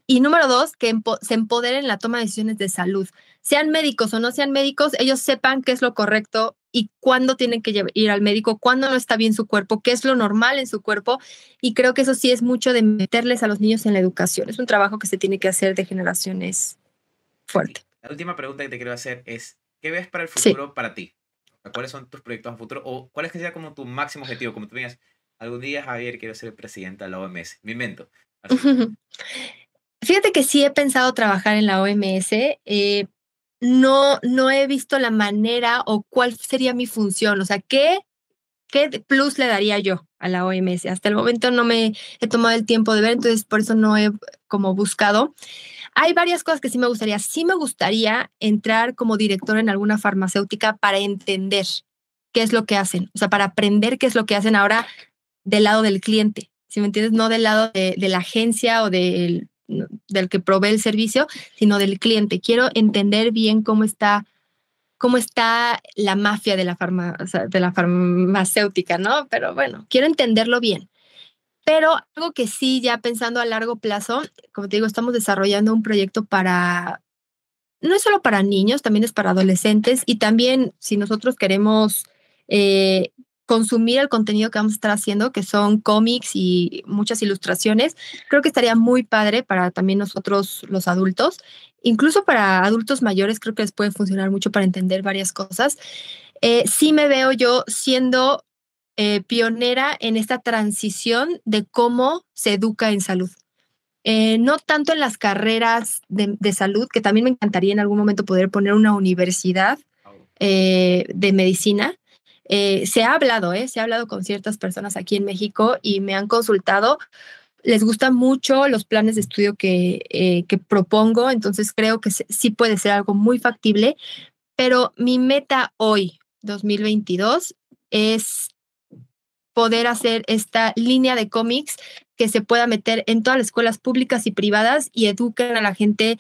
y número dos, que se empoderen en la toma de decisiones de salud. Sean médicos o no sean médicos, ellos sepan qué es lo correcto y cuándo tienen que ir al médico, cuándo no está bien su cuerpo, qué es lo normal en su cuerpo. Y creo que eso sí es mucho de meterles a los niños en la educación. Es un trabajo que se tiene que hacer de generaciones fuerte. La última pregunta que te quiero hacer es, ¿qué ves para el futuro para ti? ¿Cuáles son tus proyectos a futuro? ¿O cuál es que sea como tu máximo objetivo? Como tú digas, algún día, Javier, quiero ser el presidente de la OMS. Me invento. [LAUGHS] Fíjate que sí he pensado trabajar en la OMS. Eh, no, no he visto la manera o cuál sería mi función, o sea, ¿qué, qué plus le daría yo a la OMS. Hasta el momento no me he tomado el tiempo de ver, entonces por eso no he como buscado. Hay varias cosas que sí me gustaría. Sí me gustaría entrar como director en alguna farmacéutica para entender qué es lo que hacen, o sea, para aprender qué es lo que hacen ahora del lado del cliente, si me entiendes, no del lado de la agencia o del del que provee el servicio, sino del cliente. Quiero entender bien cómo está cómo está la mafia de la, farma, de la farmacéutica, ¿no? Pero bueno, quiero entenderlo bien. Pero algo que sí, ya pensando a largo plazo, como te digo, estamos desarrollando un proyecto para, no es solo para niños, también es para adolescentes y también si nosotros queremos eh, consumir el contenido que vamos a estar haciendo, que son cómics y muchas ilustraciones, creo que estaría muy padre para también nosotros los adultos. Incluso para adultos mayores creo que les puede funcionar mucho para entender varias cosas. Eh, sí me veo yo siendo eh, pionera en esta transición de cómo se educa en salud. Eh, no tanto en las carreras de, salud, que también me encantaría en algún momento poder poner una universidad de medicina, eh, se ha hablado, ¿eh? se ha hablado con ciertas personas aquí en México y me han consultado. Les gustan mucho los planes de estudio que, eh, que propongo, entonces creo que sí puede ser algo muy factible, pero mi meta hoy, 2022, es poder hacer esta línea de cómics que se pueda meter en todas las escuelas públicas y privadas y eduquen a la gente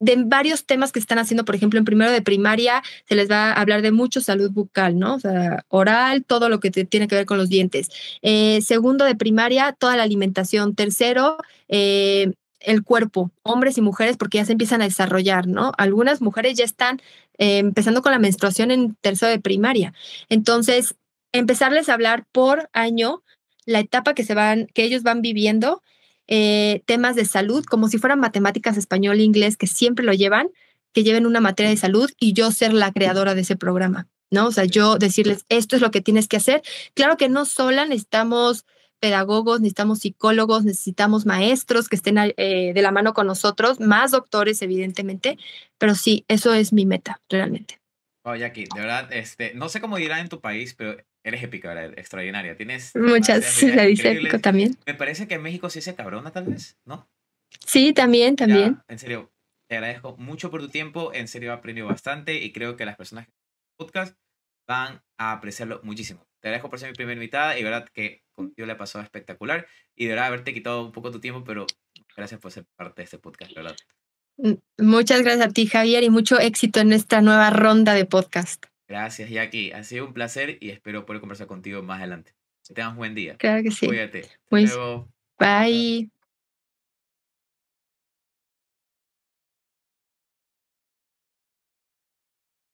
de varios temas que están haciendo, por ejemplo, en primero de primaria se les va a hablar de mucho salud bucal, ¿no? O sea, oral, todo lo que tiene que ver con los dientes. Eh, segundo de primaria, toda la alimentación. Tercero, eh, el cuerpo, hombres y mujeres, porque ya se empiezan a desarrollar, ¿no? Algunas mujeres ya están eh, empezando con la menstruación en tercero de primaria. Entonces, empezarles a hablar por año la etapa que se van, que ellos van viviendo eh, temas de salud, como si fueran matemáticas español inglés, que siempre lo llevan, que lleven una materia de salud y yo ser la creadora de ese programa, ¿no? O sea, yo decirles, esto es lo que tienes que hacer. Claro que no sola necesitamos pedagogos, necesitamos psicólogos, necesitamos maestros que estén eh, de la mano con nosotros, más doctores, evidentemente, pero sí, eso es mi meta, realmente. Oye, aquí, de verdad, este, no sé cómo dirá en tu país, pero Eres épica, ¿verdad? Extraordinaria. Tienes. Muchas, la dice también. Me parece que en México sí se cabrona, tal vez, ¿no? Sí, también, también. en serio, te agradezco mucho por tu tiempo. En serio, he aprendido bastante y creo que las personas que podcast van a apreciarlo muchísimo. Te agradezco por ser mi primera invitada y verdad que contigo le pasado espectacular y de verdad haberte quitado un poco tu tiempo, pero gracias por ser parte de este podcast, ¿verdad? Muchas gracias a ti, Javier, y mucho éxito en esta nueva ronda de podcast. Gracias, Jackie. Ha sido un placer y espero poder conversar contigo más adelante. Que tengas un buen día. Claro que sí. Cuídate. Pues, luego. Bye.